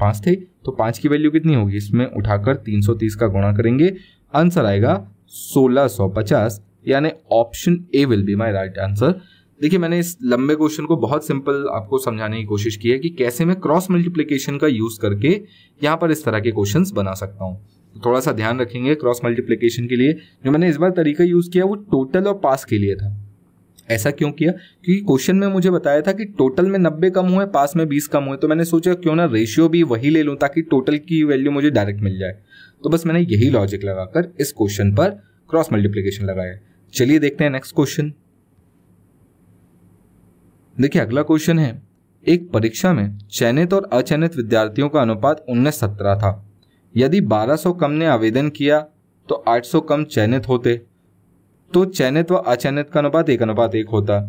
पाँच थे तो पाँच की वैल्यू कितनी होगी इसमें उठाकर तीन सौ तीस का गुणा करेंगे आंसर आएगा सोलह सौ पचास यानी option A will be my right answer देखिए मैंने इस लंबे क्वेश्चन को बहुत सिंपल आपको समझाने की कोशिश की है कि कैसे मैं क्रॉस मल्टीप्लीकेशन का यूज करके यहाँ पर इस तरह के क्वेश्चन बना सकता हूँ थोड़ा सा ध्यान रखेंगे क्रॉस मल्टीप्लीकेशन के लिए जो मैंने इस बार तरीका यूज किया वो टोटल और पास के लिए था ऐसा क्यों किया क्योंकि क्वेश्चन में मुझे बताया था कि टोटल में नब्बे कम हुए पास में बीस कम हुए तो मैंने सोचा क्यों ना रेशियो भी वही ले लूँ ताकि टोटल की वैल्यू मुझे डायरेक्ट मिल जाए तो बस मैंने यही लॉजिक लगाकर इस क्वेश्चन पर क्रॉस मल्टीप्लीकेशन लगाया चलिए देखते हैं नेक्स्ट क्वेश्चन देखिए अगला क्वेश्चन है एक परीक्षा में चयनित और अचयनित विद्यार्थियों का अनुपात उन्नीस सत्रह था यदि 1200 कम ने आवेदन किया तो 800 कम चयनित होते तो चयनित व अचयनित का अनुपात एक अनुपात एक होता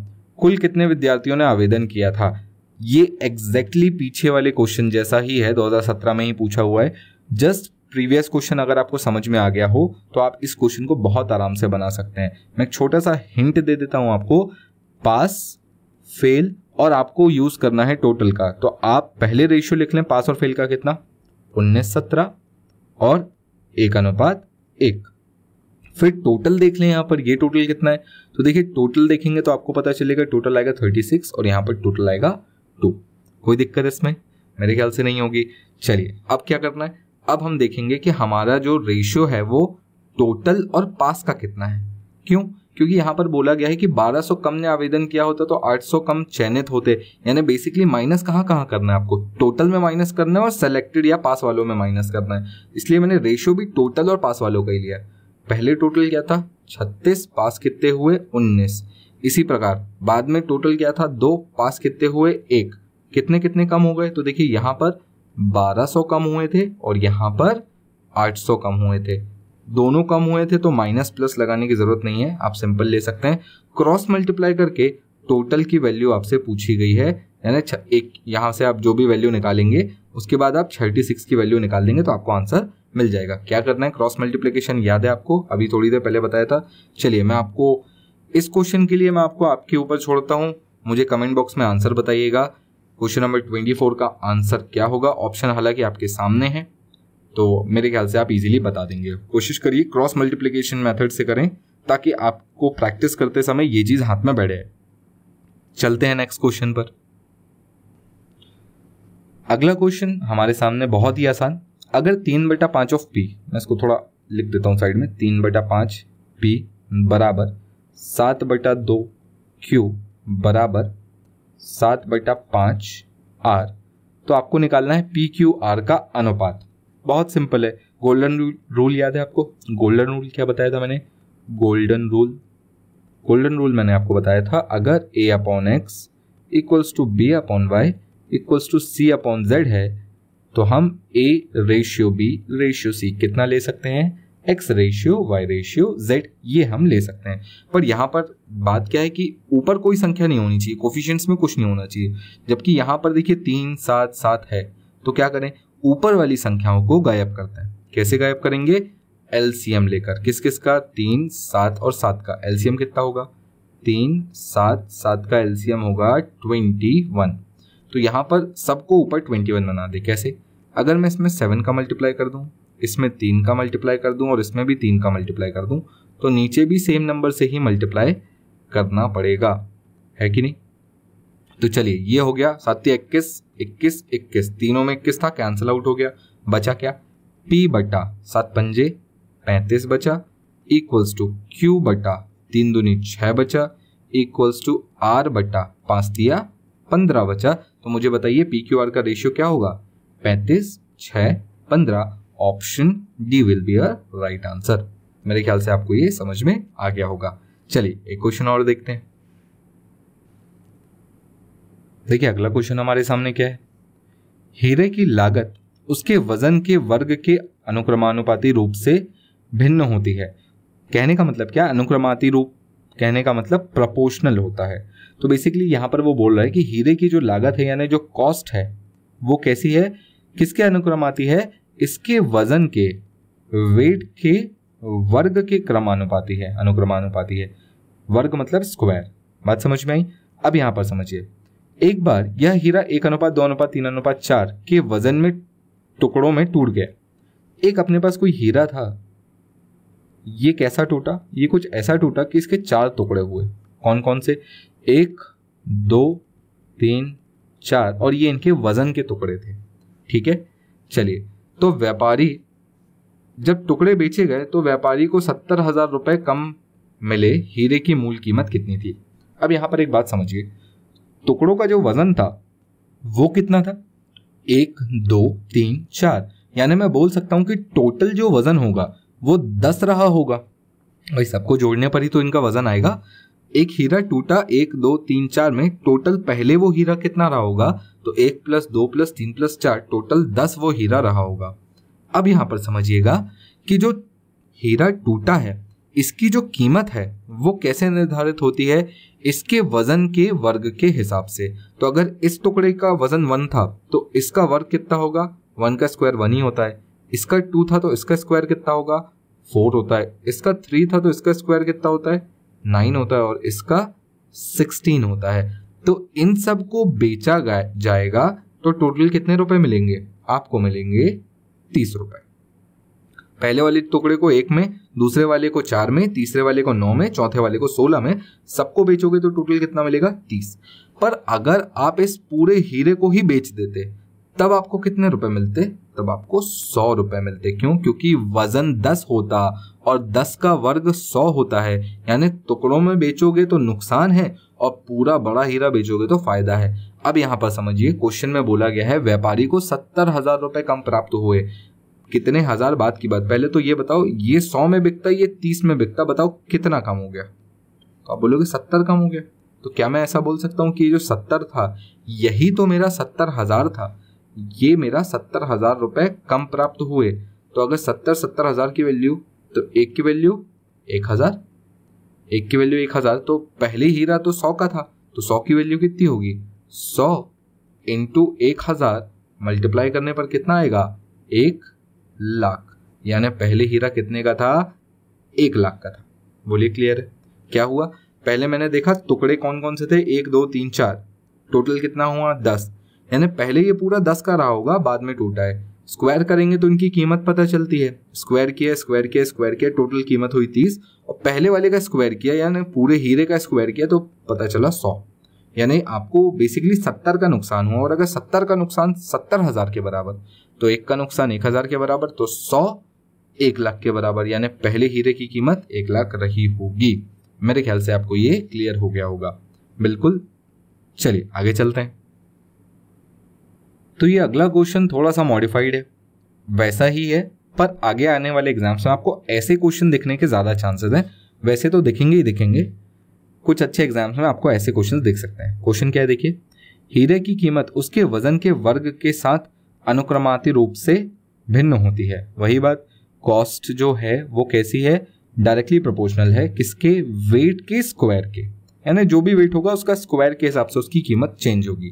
कुल कितने विद्यार्थियों ने आवेदन किया था ये एग्जैक्टली exactly पीछे वाले क्वेश्चन जैसा ही है 2017 में ही पूछा हुआ है जस्ट प्रीवियस क्वेश्चन अगर आपको समझ में आ गया हो तो आप इस क्वेश्चन को बहुत आराम से बना सकते हैं मैं एक छोटा सा हिंट दे देता हूँ आपको पास फेल और आपको यूज करना है टोटल का तो आप पहले रेशियो लिख लें पास और फेल का कितना उन्नीस सत्रह और एक अनुपात एक फिर टोटल देख लें यहां पर ये टोटल कितना है तो देखिए टोटल देखेंगे तो आपको पता चलेगा टोटल आएगा थर्टी सिक्स और यहाँ पर टोटल आएगा टू कोई दिक्कत इसमें मेरे ख्याल से नहीं होगी चलिए अब क्या करना है अब हम देखेंगे कि हमारा जो रेशियो है वो टोटल और पास का कितना है क्यों क्योंकि यहाँ पर बोला गया है कि 1200 कम ने आवेदन किया होता तो 800 कम चयनित होते यानी बेसिकली माइनस कहाँ कहाँ करना है आपको टोटल में माइनस करना है और सेलेक्टेड या पास वालों में माइनस करना है इसलिए मैंने रेशियो भी टोटल और पास वालों का ही लिया पहले टोटल क्या था छत्तीस पास कितने हुए उन्नीस इसी प्रकार बाद में टोटल क्या था दो पास कितने हुए एक कितने कितने कम हो गए तो देखिए यहाँ पर 1200 कम हुए थे और यहाँ पर 800 कम हुए थे दोनों कम हुए थे तो माइनस प्लस लगाने की ज़रूरत नहीं है आप सिंपल ले सकते हैं क्रॉस मल्टीप्लाई करके टोटल की वैल्यू आपसे पूछी गई है यानी एक यहाँ से आप जो भी वैल्यू निकालेंगे उसके बाद आप थर्टी सिक्स की वैल्यू निकाल देंगे तो आपको आंसर मिल जाएगा क्या करना है क्रॉस मल्टीप्लीकेशन याद है आपको अभी थोड़ी देर पहले बताया था चलिए मैं आपको इस क्वेश्चन के लिए मैं आपको आपके ऊपर छोड़ता हूँ मुझे कमेंट बॉक्स में आंसर बताइएगा क्वेश्चन नंबर ट्वेंटी फोर का आंसर क्या होगा ऑप्शन हालांकि आपके सामने है तो मेरे ख्याल से आप इजीली बता देंगे कोशिश करिए क्रॉस मल्टीप्लिकेशन मेथड से करें ताकि आपको प्रैक्टिस करते समय ये चीज़ हाथ में बैठे चलते हैं नेक्स्ट क्वेश्चन पर अगला क्वेश्चन हमारे सामने बहुत ही आसान अगर तीन बटा पांच ऑफ पी मैं इसको थोड़ा लिख देता हूं साइड में तीन बटा पांच पी बराबर सात बटा दो क्यू बराबर सात बटा पांच आर तो आपको निकालना है पी क्यू आर का अनुपात बहुत सिंपल है गोल्डन रूल याद है आपको गोल्डन रूल क्या बताया था मैंने गोल्डन रूल गोल्डन रूल मैंने आपको बताया था अगर A upon X equals to B upon Y equals to C upon Z है तो हम A ratio B ratio C कितना ले सकते हैं X ratio Y ratio Z ये हम ले सकते हैं पर यहाँ पर बात क्या है कि ऊपर कोई संख्या नहीं होनी चाहिए कोफिशियंट्स में कुछ नहीं होना चाहिए जबकि यहाँ पर देखिए तीन सात सात है तो क्या करें ऊपर वाली संख्याओं को गायब करते हैं कैसे गायब करेंगे एलसीएम लेकर किस किस का तीन सात और सात का एलसीएम कितना होगा तीन सात सात का एलसीएम होगा ट्वेंटी वन तो यहाँ पर सबको ऊपर ट्वेंटी वन बना दे कैसे अगर मैं इसमें सेवन का मल्टीप्लाई कर दूँ इसमें तीन का मल्टीप्लाई कर दूँ और इसमें भी तीन का मल्टीप्लाई कर दूँ तो नीचे भी सेम नंबर से ही मल्टीप्लाई करना पड़ेगा है कि नहीं तो चलिए ये हो गया साथ इक्कीस इक्कीस इक्कीस तीनों में इक्कीस था कैंसिल आउट हो गया बचा क्या पी बटा सात पंजे पैंतीस बचा इक्वल्स टू क्यू बटा तीन दूनी छः बचा इक्वल्स टू आर बटा पाँच दिया पंद्रह बचा तो मुझे बताइए पी क्यू आर का रेशियो क्या होगा पैंतीस छ पंद्रह option D will be a right answer मेरे ख्याल से आपको ये समझ में आ गया होगा चलिए एक क्वेश्चन और देखते हैं देखिए अगला क्वेश्चन हमारे सामने क्या है हीरे की लागत उसके वजन के वर्ग के अनुक्रमानुपाती रूप से भिन्न होती है कहने का मतलब क्या अनुक्रमाती रूप कहने का मतलब प्रोपोर्शनल होता है तो बेसिकली यहां पर वो बोल रहा है कि हीरे की जो लागत है यानी जो कॉस्ट है वो कैसी है किसके अनुक्रम आती है इसके वजन के वेट के वर्ग के क्रमानुपाती है अनुक्रमानुपाती है वर्ग मतलब स्क्वायर बात समझ में आई अब यहां पर समझिए एक बार यह हीरा एक अनुपात दो अनुपात तीन अनुपात चार के वजन में टुकड़ों में टूट गया एक अपने पास कोई हीरा था ये कैसा टूटा ये कुछ ऐसा टूटा कि इसके चार टुकड़े हुए कौन कौन से एक दो तीन चार और ये इनके वजन के टुकड़े थे ठीक है चलिए तो व्यापारी जब टुकड़े बेचे गए तो व्यापारी को सत्तर हजार रुपए कम मिले हीरे की मूल कीमत कितनी थी अब यहां पर एक बात समझिए टुकड़ों का जो वजन था वो कितना था एक दो तीन चार यानी मैं बोल सकता हूं कि टोटल जो वजन होगा वो दस रहा होगा भाई सबको जोड़ने पर ही तो इनका वजन आएगा एक हीरा टूटा एक दो तीन चार में टोटल पहले वो हीरा कितना रहा होगा तो एक प्लस दो प्लस तीन प्लस चार टोटल दस वो हीरा रहा होगा अब यहाँ पर समझिएगा कि जो हीरा टूटा है इसकी जो कीमत है वो कैसे निर्धारित होती है इसके वजन के वर्ग के हिसाब से तो अगर इस टुकड़े का वजन वन था तो इसका वर्ग कितना होगा वन का स्क्वायर वन ही होता है इसका टू था तो इसका स्क्वायर कितना होगा फोर होता है इसका थ्री था तो इसका स्क्वायर कितना होता है नाइन होता है और इसका सिक्सटीन होता है तो इन सब को बेचा जाएगा तो टोटल कितने रुपए मिलेंगे आपको मिलेंगे तीस रुपए पहले वाले टुकड़े को एक में दूसरे वाले को चार में तीसरे वाले को नौ में चौथे वाले को सोलह में सबको बेचोगे तो टोटल कितना मिलेगा तीस पर अगर आप इस पूरे हीरे को ही बेच देते तब आपको कितने रुपए मिलते तब आपको सौ रुपए मिलते क्यों क्योंकि वजन दस होता और दस का वर्ग सौ होता है यानी टुकड़ों में बेचोगे तो नुकसान है और पूरा बड़ा हीरा बेचोगे तो फायदा है अब यहाँ पर समझिए क्वेश्चन में बोला गया है व्यापारी को सत्तर हजार रुपए कम प्राप्त हुए कितने हजार बात की बात पहले तो ये बताओ ये सौ में बिकता ये तीस में बिकता बताओ कितना कम हो गया तो आप बोलोगे सत्तर कम हो गया तो क्या मैं ऐसा बोल सकता हूँ कि ये जो सत्तर था यही तो मेरा सत्तर हजार था ये मेरा सत्तर हजार रुपये कम प्राप्त हुए तो अगर सत्तर सत्तर हजार की वैल्यू तो एक की वैल्यू एक हजार एक की वैल्यू एक हजार तो पहले हीरा तो सौ का था तो सौ की वैल्यू कितनी होगी सौ इंटू एक हजार मल्टीप्लाई करने पर कितना आएगा एक लाख यानी पहले हीरा कितने का था एक लाख का था बोलिए क्लियर है क्या हुआ पहले मैंने देखा टुकड़े कौन कौन से थे एक दो तीन चार टोटल कितना हुआ दस यानी पहले ये पूरा दस का रहा होगा बाद में टूटा है स्क्वायर करेंगे तो इनकी कीमत पता चलती है स्क्वायर किया स्क्वायर किया स्क्वायर किया टोटल कीमत हुई तीस और पहले वाले का स्क्वायर किया यानी पूरे हीरे का स्क्वायर किया तो पता चला सौ यानी आपको बेसिकली सत्तर का नुकसान हुआ और अगर सत्तर का नुकसान सत्तर हज़ार के बराबर तो एक का नुकसान एक हज़ार के बराबर तो सौ एक लाख के बराबर यानी पहले हीरे की कीमत एक लाख रही होगी मेरे ख्याल से आपको ये क्लियर हो गया होगा बिल्कुल चलिए आगे चलते हैं तो ये अगला क्वेश्चन थोड़ा सा मॉडिफाइड है वैसा ही है पर आगे आने वाले एग्जाम्स में आपको ऐसे क्वेश्चन दिखने के ज़्यादा चांसेस हैं वैसे तो दिखेंगे ही दिखेंगे कुछ अच्छे एग्जाम्स में आपको ऐसे क्वेश्चन दिख सकते हैं क्वेश्चन क्या है देखिए हीरे की कीमत उसके वजन के वर्ग के साथ अनुक्रमाती रूप से भिन्न होती है वही बात कॉस्ट जो है वो कैसी है डायरेक्टली प्रोपोर्शनल है किसके वेट के स्क्वायर के यानी जो भी वेट होगा उसका स्क्वायर के हिसाब से उसकी कीमत चेंज होगी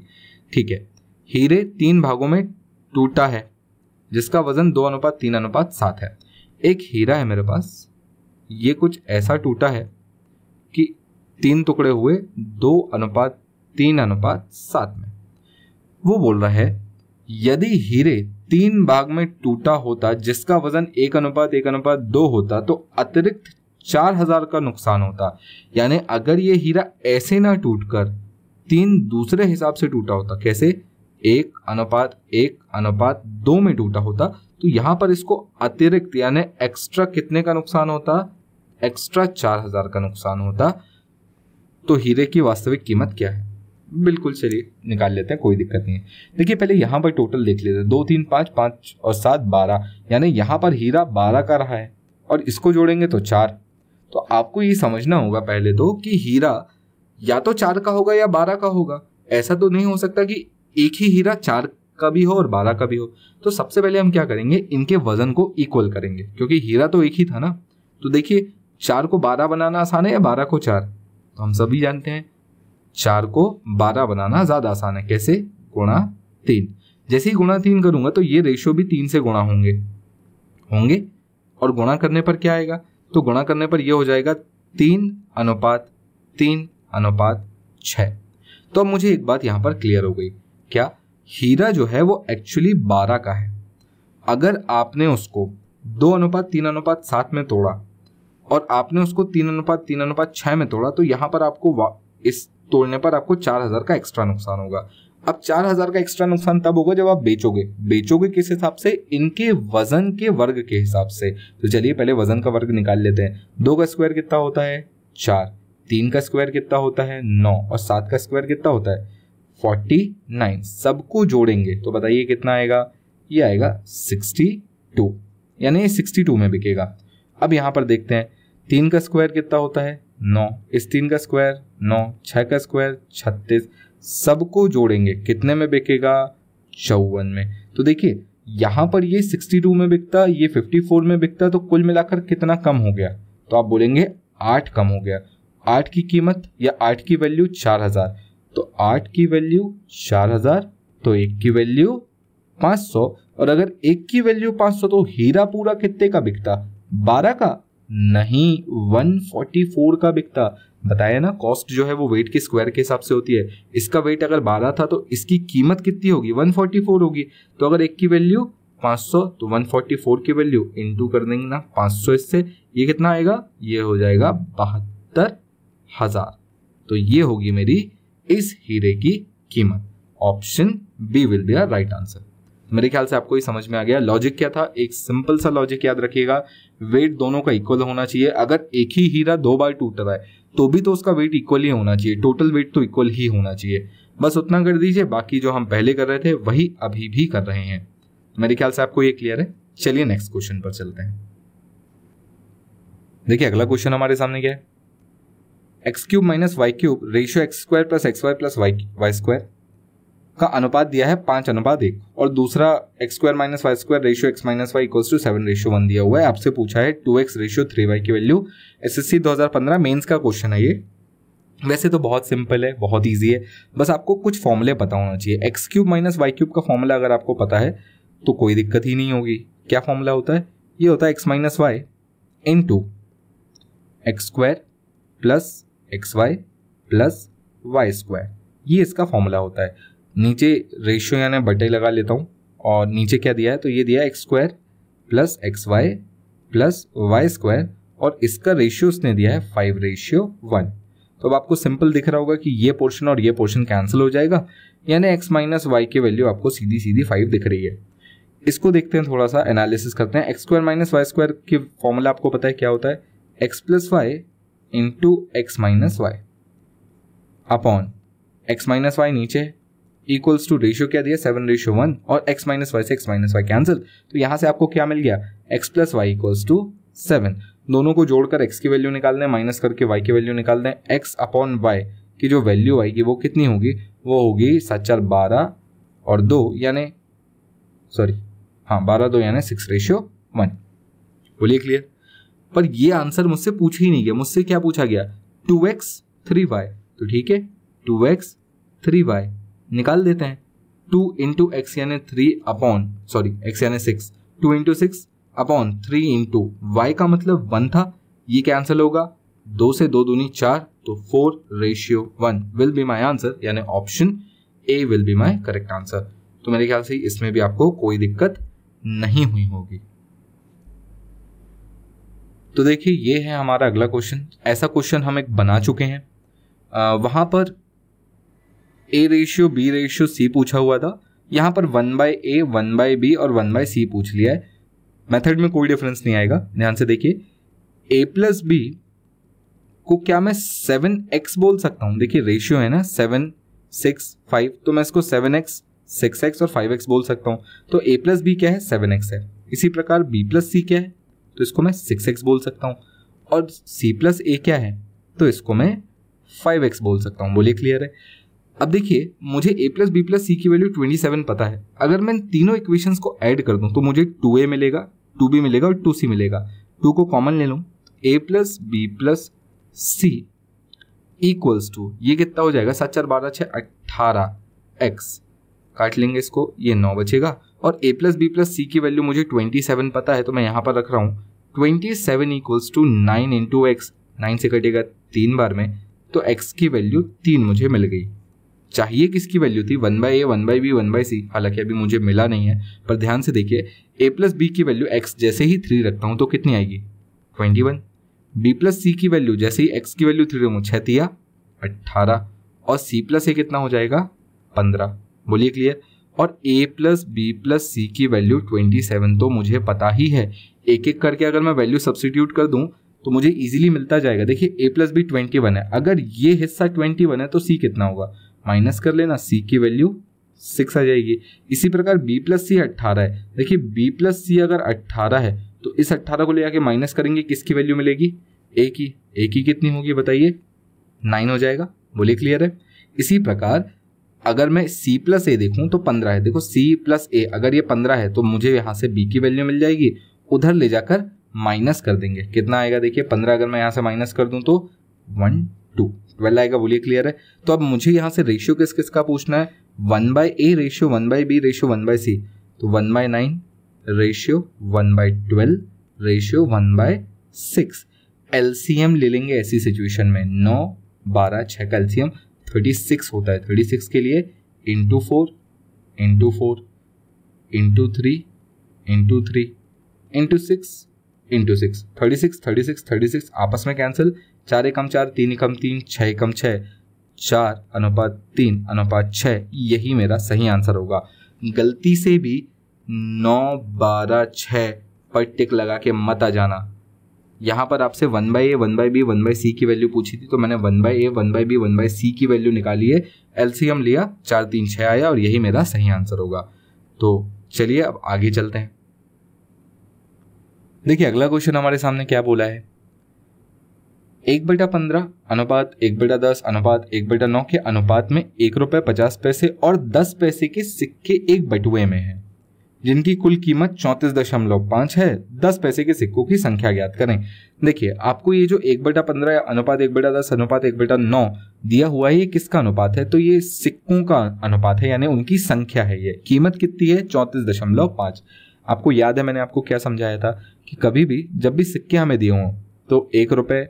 ठीक है हीरे तीन भागों में टूटा है जिसका वजन दो अनुपात तीन अनुपात सात है एक हीरा है मेरे पास ये कुछ ऐसा टूटा है कि तीन टुकड़े हुए दो अनुपात तीन अनुपात सात में वो बोल रहा है यदि हीरे तीन भाग में टूटा होता जिसका वजन एक अनुपात एक अनुपात दो होता तो अतिरिक्त चार हजार का नुकसान होता यानी अगर ये हीरा ऐसे ना टूटकर तीन दूसरे हिसाब से टूटा होता कैसे एक अनुपात एक अनुपात दो में टूटा होता तो यहां पर इसको अतिरिक्त यानी एक्स्ट्रा कितने का नुकसान होता एक्स्ट्रा चार हजार का नुकसान होता तो हीरे की वास्तविक कीमत क्या है बिल्कुल चलिए निकाल लेते हैं कोई दिक्कत नहीं है देखिए पहले यहाँ पर टोटल देख लेते हैं दो तीन पाँच पाँच और सात बारह यानी यहाँ पर हीरा बारह का रहा है और इसको जोड़ेंगे तो चार तो आपको ये समझना होगा पहले तो कि हीरा या तो चार का होगा या बारह का होगा ऐसा तो नहीं हो सकता कि एक ही हीरा चार का भी हो और बारह का भी हो तो सबसे पहले हम क्या करेंगे इनके वजन को इक्वल करेंगे क्योंकि हीरा तो एक ही था ना तो देखिए चार को बारह बनाना आसान है या बारह को चार तो हम सभी जानते हैं चार को बारह बनाना ज़्यादा आसान है कैसे गुणा तीन जैसे ही गुणा तीन करूंगा तो ये रेशियो भी तीन से गुणा होंगे होंगे और गुणा करने पर क्या आएगा तो गुणा करने पर यह हो जाएगा तीन अनुपात तीन अनुपात छ तो अब मुझे एक बात यहां पर क्लियर हो गई क्या हीरा जो है वो एक्चुअली बारह का है अगर आपने उसको दो अनुपात तीन अनुपात सात में तोड़ा और आपने उसको तीन अनुपात तीन अनुपात छह में तोड़ा तो यहां पर आपको इस तोड़ने पर आपको चार हज़ार का एक्स्ट्रा नुकसान होगा अब चार हजार का एक्स्ट्रा नुकसान तब होगा जब आप बेचोगे बेचोगे किस हिसाब से इनके वजन के वर्ग के हिसाब से तो चलिए पहले वजन का वर्ग निकाल लेते हैं दो का स्क्वायर कितना होता है चार तीन का स्क्वायर कितना होता है नौ और सात का स्क्वायर कितना होता है फोर्टी नाइन सबको जोड़ेंगे तो बताइए कितना आएगा ये आएगा सिक्सटी टू यानी सिक्सटी टू में बिकेगा अब यहां पर देखते हैं तीन का स्क्वायर कितना होता है नौ इस तीन का स्क्वायर नौ छः का स्क्वायर छत्तीस सबको जोड़ेंगे कितने में बिकेगा चौवन में तो देखिए यहाँ पर ये टू में बिकता ये फोर में बिकता तो कुल मिलाकर कितना कम हो गया तो आप बोलेंगे आठ कम हो गया आठ की कीमत या आठ की वैल्यू चार हज़ार तो आठ की वैल्यू चार हज़ार तो एक की वैल्यू पाँच सौ और अगर एक की वैल्यू पाँच सौ तो हीरा पूरा कितने का बिकता बारह का नहीं 144 का बिकता बताया ना कॉस्ट जो है वो वेट के स्क्वायर के हिसाब से होती है इसका वेट अगर 12 था तो इसकी कीमत कितनी होगी 144 होगी तो अगर एक की वैल्यू 500 तो 144 की वैल्यू टू कर देंगे ना 500 इससे ये कितना आएगा ये हो जाएगा बहत्तर हजार तो ये होगी मेरी इस हीरे की कीमत option B will be our right answer मेरे ख्याल से आपको ये समझ में आ गया लॉजिक क्या था एक सिंपल सा लॉजिक याद रखिएगा वेट दोनों का इक्वल होना चाहिए अगर एक ही हीरा दो बार टूट रहा है तो भी तो उसका वेट इक्वल ही होना चाहिए टोटल वेट तो इक्वल ही होना चाहिए बस उतना कर दीजिए बाकी जो हम पहले कर रहे थे वही अभी भी कर रहे हैं मेरे ख्याल से आपको ये क्लियर है चलिए नेक्स्ट क्वेश्चन पर चलते हैं देखिए अगला क्वेश्चन हमारे सामने क्या है X cube minus Y cube ratio X square plus X Y plus Y Y square का अनुपात दिया है पांच अनुपात एक और दूसरा X square minus Y square ratio X minus Y equal to seven ratio one दिया हुआ है आपसे पूछा है two X ratio three Y की वैल्यू हजार पंद्रह मेन्स का क्वेश्चन है ये वैसे तो बहुत सिंपल है बहुत ईजी है बस आपको कुछ फॉर्मूले पता होना चाहिए X cube minus Y cube का फॉर्मूला अगर आपको पता है तो कोई दिक्कत ही नहीं होगी क्या फॉर्मूला होता है ये होता है X minus Y into X square plus X Y plus Y square ये इसका फॉर्मूला होता है नीचे रेशियो यानी बटे लगा लेता हूँ और नीचे क्या दिया है तो ये दिया X square plus X Y plus Y square और इसका रेशियो उसने दिया है फाइव रेशियो वन तो अब आपको सिंपल दिख रहा होगा कि ये पोर्शन और ये पोर्शन कैंसिल हो जाएगा यानी एक्स माइनस वाई की वैल्यू आपको सीधी सीधी फाइव दिख रही है इसको देखते हैं थोड़ा सा एनालिसिस करते हैं X square minus Y square की फॉर्मूला आपको पता है क्या होता है X plus Y into X minus Y upon X minus Y नीचे इक्वल्स टू रेशियो क्या दिया सेवन रेशियो वन और एक्स माइनस वाई से एक्स माइनस वाई कैंसिल तो यहाँ से आपको क्या मिल गया X plus Y equals to seven दोनों को जोड़कर एक्स की वैल्यू निकाल दें माइनस करके वाई की वैल्यू निकाल दें एक्स अपॉन वाई की जो वैल्यू आएगी वो कितनी होगी वो होगी सात चार बारह और दो यानी सॉरी हाँ बारह दो यानी सिक्स रेशियो वन बोलिए क्लियर पर ये आंसर मुझसे पूछ ही नहीं गया मुझसे क्या पूछा गया टू एक्स थ्री वाई तो ठीक है टू एक्स थ्री वाई निकाल देते हैं टू इंटू एक्स यानी थ्री अपॉन सॉरी एक्स यानी six two into six upon three into Y का मतलब वन था ये कैंसिल होगा दो से दो दूनी चार तो four ratio one will be my answer यानी option A will be my correct answer तो मेरे ख्याल से इसमें भी आपको कोई दिक्कत नहीं हुई होगी तो देखिए ये है हमारा अगला क्वेश्चन ऐसा क्वेश्चन हम एक बना चुके हैं आ, वहां पर A ratio B ratio C पूछा हुआ था यहाँ पर one by A one by B और वन बाय सी पूछ लिया है मेथड में कोई डिफरेंस नहीं आएगा ध्यान से देखिए ए प्लस बी को क्या मैं सेवन एक्स बोल सकता हूँ देखिए रेशियो है ना सेवन सिक्स फाइव तो मैं इसको सेवन एक्स सिक्स एक्स और फाइव एक्स बोल सकता हूँ तो ए प्लस बी क्या है सेवन एक्स है इसी प्रकार बी प्लस सी क्या है तो इसको मैं सिक्स एक्स बोल सकता हूँ और सी प्लस ए क्या है तो इसको मैं फाइव एक्स बोल सकता हूँ बोलिए क्लियर है अब देखिए मुझे A plus B plus C की वैल्यू 27 पता है अगर मैं तीनों इक्वेशंस को ऐड कर दूं तो मुझे 2a मिलेगा 2b मिलेगा और 2c मिलेगा 2 को कॉमन ले लूं A plus B plus C equals to ये कितना हो जाएगा सात चार बारह छः अट्ठारह एक्स काट लेंगे इसको ये नौ बचेगा और A plus B plus C की वैल्यू मुझे 27 पता है तो मैं यहाँ पर रख रहा हूँ 27 seven equals to nine into x nine से कटेगा तीन बार में तो एक्स की वैल्यू तीन मुझे मिल गई चाहिए किसकी वैल्यू थी one by A one by B one by C हालांकि अभी मुझे मिला नहीं है पर ध्यान से देखिए ए प्लस बी की वैल्यू एक्स जैसे ही थ्री रखता हूँ तो कितनी आएगी twenty one B plus C की वैल्यू जैसे ही एक्स की वैल्यू थ्री रखूँ छतिया अट्ठारह और सी प्लस ए कितना हो जाएगा पंद्रह बोलिए क्लियर और A plus B plus C की वैल्यू ट्वेंटी सेवन तो मुझे पता ही है एक एक करके अगर मैं वैल्यू सब्सिट्यूट कर दूँ तो मुझे इजीली मिलता जाएगा देखिए A plus B twenty one है अगर ये हिस्सा ट्वेंटी वन है तो सी कितना होगा माइनस कर लेना सी की वैल्यू सिक्स आ जाएगी इसी प्रकार बी प्लस सी अट्ठारह है देखिए बी प्लस सी अगर अट्ठारह है तो इस अट्ठारह को ले आके माइनस करेंगे किसकी वैल्यू मिलेगी ए की ए की कितनी होगी बताइए नाइन हो जाएगा बोलिए क्लियर है इसी प्रकार अगर मैं C प्लस ए देखूँ तो पंद्रह है देखो C प्लस ए अगर ये पंद्रह है तो मुझे यहाँ से B की वैल्यू मिल जाएगी उधर ले जाकर माइनस कर देंगे कितना आएगा देखिए पंद्रह अगर मैं यहाँ से माइनस कर दूँ तो वन टू वेल आएगा बोलिए क्लियर है तो अब मुझे यहाँ से रेशियो किस किस का पूछना है one by A ratio one by B ratio one by C तो one by nine ratio one by twelve ratio one by six LCM ले लेंगे ऐसी सिचुएशन में नौ बारह छः का एलसीएम थर्टी सिक्स होता है थर्टी सिक्स के लिए into four into four into three into three into six into six thirty six thirty six thirty six आपस में कैंसिल चार एकम चार तीन एकम तीन छः एकम छः चार अनुपात तीन अनुपात छः यही मेरा सही आंसर होगा गलती से भी नौ बारह छः पर टिक लगा के मत आ जाना यहाँ पर आपसे one by A one by B one by C की वैल्यू पूछी थी तो मैंने one by A one by B one by C की वैल्यू निकाली है एलसीएम लिया चार तीन छः आया और यही मेरा सही आंसर होगा तो चलिए अब आगे चलते हैं देखिए अगला क्वेश्चन हमारे सामने क्या बोला है एक बेटा पंद्रह अनुपात एक बेटा दस अनुपात एक बेटा नौ के अनुपात में एक रुपये पचास पैसे और दस पैसे के सिक्के एक बटुए में हैं जिनकी कुल कीमत चौंतीस दशमलव पाँच है दस पैसे के सिक्कों की संख्या ज्ञात करें देखिए आपको ये जो एक बेटा पंद्रह अनुपात एक बेटा दस अनुपात एक बेटा नौ दिया हुआ है ये किसका अनुपात है तो ये सिक्कों का अनुपात है यानी उनकी संख्या है ये कीमत कितनी है चौंतीस दशमलव पाँच आपको याद है मैंने आपको क्या समझाया था कि कभी भी जब भी सिक्के हमें दिए हों तो एक रुपये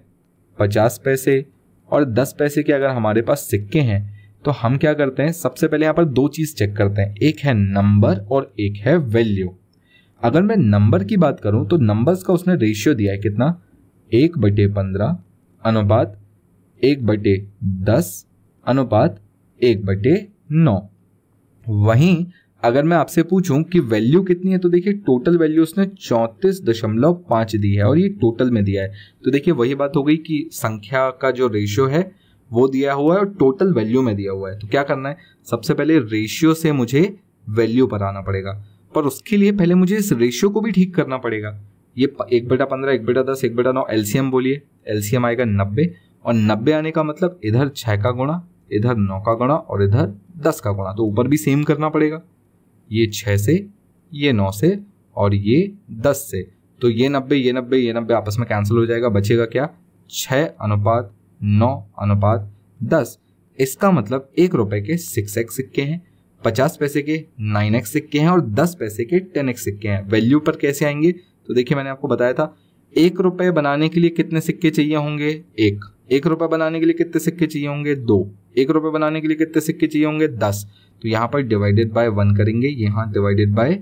पचास पैसे और दस पैसे के अगर हमारे पास सिक्के हैं तो हम क्या करते हैं सबसे पहले यहाँ पर दो चीज़ चेक करते हैं एक है नंबर और एक है वैल्यू अगर मैं नंबर की बात करूँ तो नंबर्स का उसने रेशियो दिया है कितना एक बटे पंद्रह अनुपात एक बटे दस अनुपात एक बटे नौ वहीं अगर मैं आपसे पूछूं कि वैल्यू कितनी है तो देखिए टोटल वैल्यू उसने चौंतीस दशमलव पाँच दी है और ये टोटल में दिया है तो देखिए वही बात हो गई कि संख्या का जो रेशियो है वो दिया हुआ है और टोटल वैल्यू में दिया हुआ है तो क्या करना है सबसे पहले रेशियो से मुझे वैल्यू पर आना पड़ेगा पर उसके लिए पहले मुझे इस रेशियो को भी ठीक करना पड़ेगा ये एक बेटा पंद्रह एक बेटा दस एक बेटा नौ एलसीएम बोलिए एलसीएम आएगा नब्बे और नब्बे आने का मतलब इधर छः का गुणा इधर नौ का गुणा और इधर दस का गुणा तो ऊपर भी सेम करना पड़ेगा ये छः से ये नौ से और ये दस से तो ये नब्बे ये नब्बे ये नब्बे आपस में कैंसिल हो जाएगा बचेगा क्या छः अनुपात नौ अनुपात दस इसका मतलब एक रुपए के सिक्स एक्स सिक्के हैं पचास पैसे के नाइन एक्स सिक्के हैं और दस पैसे के टेन एक्स सिक्के हैं वैल्यू पर कैसे आएंगे तो देखिए मैंने आपको बताया था एक रुपये बनाने के लिए कितने सिक्के चाहिए होंगे एक एक रुपये बनाने के लिए कितने सिक्के चाहिए होंगे दो एक रुपये बनाने के लिए कितने सिक्के चाहिए होंगे दस तो यहाँ पर डिवाइडेड बाय वन करेंगे यहाँ डिवाइडेड बाय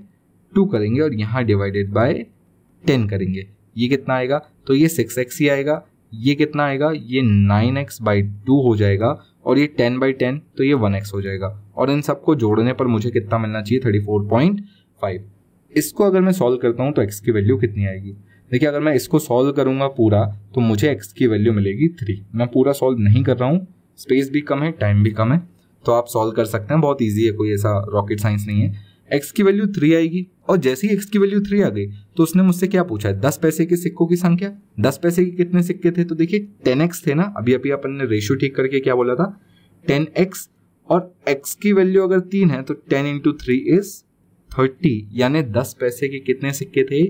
टू करेंगे और यहाँ डिवाइडेड बाय टेन करेंगे ये कितना आएगा तो ये सिक्स एक्स ही आएगा ये कितना आएगा ये नाइन एक्स बाई टू हो जाएगा और ये टेन बाई टेन तो ये वन एक्स हो जाएगा और इन सबको जोड़ने पर मुझे कितना मिलना चाहिए थर्टी फोर पॉइंट फाइव इसको अगर मैं सॉल्व करता हूँ तो एक्स की वैल्यू कितनी आएगी देखिए अगर मैं इसको सॉल्व करूँगा पूरा तो मुझे एक्स की वैल्यू मिलेगी थ्री मैं पूरा सॉल्व नहीं कर रहा हूँ स्पेस भी कम है टाइम भी कम है तो आप सॉल्व कर सकते हैं बहुत ईजी है कोई ऐसा रॉकेट साइंस नहीं है एक्स की वैल्यू थ्री आएगी और जैसे ही एक्स की वैल्यू थ्री आ गई तो उसने मुझसे क्या पूछा है दस पैसे के सिक्कों की संख्या दस पैसे के कितने सिक्के थे तो देखिए टेन एक्स थे ना अभी अभी अपन ने रेशियो ठीक करके क्या बोला था टेन एक्स और एक्स की वैल्यू अगर तीन है तो ten into three is thirty यानी दस पैसे के कितने सिक्के थे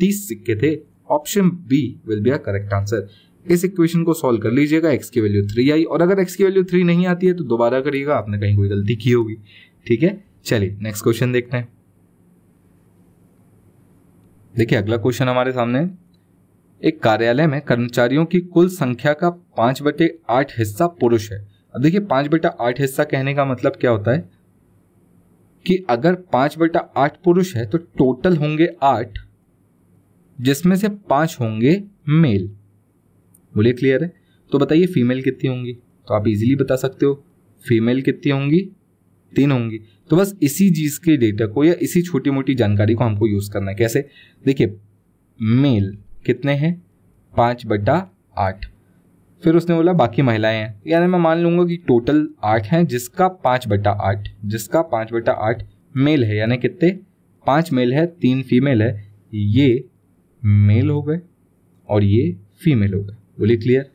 तीस सिक्के थे option B will be a correct answer इस इक्वेशन को सॉल्व कर लीजिएगा एक्स की वैल्यू थ्री आई और अगर एक्स की वैल्यू थ्री नहीं आती है तो दोबारा करिएगा आपने कहीं कोई गलती की होगी ठीक है चलिए नेक्स्ट क्वेश्चन देखते हैं देखिए अगला क्वेश्चन हमारे सामने एक कार्यालय में कर्मचारियों की कुल संख्या का पांच बटे आठ हिस्सा पुरुष है अब देखिए पांच बटा आठ हिस्सा कहने का मतलब क्या होता है कि अगर पांच बटा आठ पुरुष है तो टोटल होंगे आठ जिसमें से पांच होंगे मेल बोलिए क्लियर है तो बताइए फीमेल कितनी होंगी तो आप इजीली बता सकते हो फीमेल कितनी होंगी तीन होंगी तो बस इसी चीज़ के डेटा को या इसी छोटी मोटी जानकारी को हमको यूज़ करना है कैसे देखिए मेल कितने हैं पाँच बटा आठ फिर उसने बोला बाकी महिलाएं हैं यानी मैं मान लूंगा कि टोटल आठ हैं जिसका पाँच बटा आठ जिसका पाँच बटा आठ मेल है यानी कितने पाँच मेल है तीन फीमेल है ये मेल हो गए और ये फीमेल हो गए बोलिए क्लियर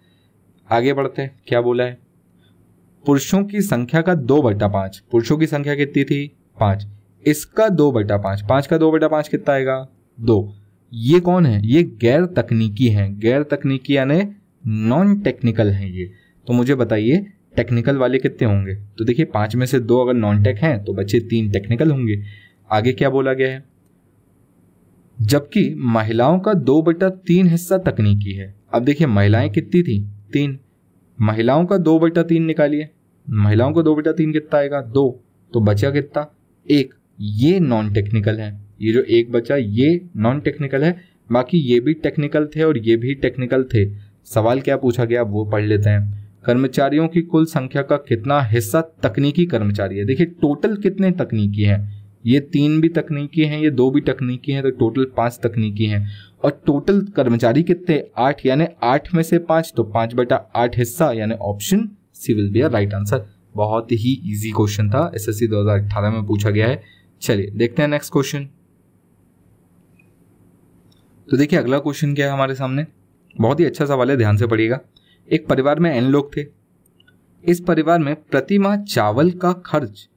आगे बढ़ते हैं क्या बोला है पुरुषों की संख्या का दो बटा पांच पुरुषों की संख्या कितनी थी पांच इसका दो बटा पांच पांच का दो बटा पांच कितना आएगा दो ये कौन है ये गैर तकनीकी है गैर तकनीकी यानी नॉन टेक्निकल है ये तो मुझे बताइए टेक्निकल वाले कितने होंगे तो देखिए पांच में से दो अगर नॉन टेक हैं तो बच्चे तीन टेक्निकल होंगे आगे क्या बोला गया है जबकि महिलाओं का दो बटा तीन हिस्सा तकनीकी है अब देखिए महिलाएं कितनी थी तीन महिलाओं का दो बटा तीन निकालिए महिलाओं का दो बटा तीन कितना आएगा दो तो बचा कितना एक ये नॉन टेक्निकल है ये जो एक बचा ये नॉन टेक्निकल है बाकी ये भी टेक्निकल थे और ये भी टेक्निकल थे सवाल क्या पूछा गया वो पढ़ लेते हैं कर्मचारियों की कुल संख्या का कितना हिस्सा तकनीकी कर्मचारी है देखिए टोटल कितने तकनीकी हैं ये तीन भी तकनीकी हैं ये दो भी तकनीकी हैं तो टोटल पांच तकनीकी हैं और टोटल कर्मचारी कितने आठ यानी आठ में से पांच तो पांच बटा आठ हिस्सा यानी option C will be a right answer बहुत ही इजी क्वेश्चन था एसएससी 2018 में पूछा गया है चलिए देखते हैं नेक्स्ट क्वेश्चन तो देखिए अगला क्वेश्चन क्या है हमारे सामने बहुत ही अच्छा सवाल है ध्यान से पढ़िएगा एक परिवार में एन लोग थे इस परिवार में प्रति माह चावल का खर्च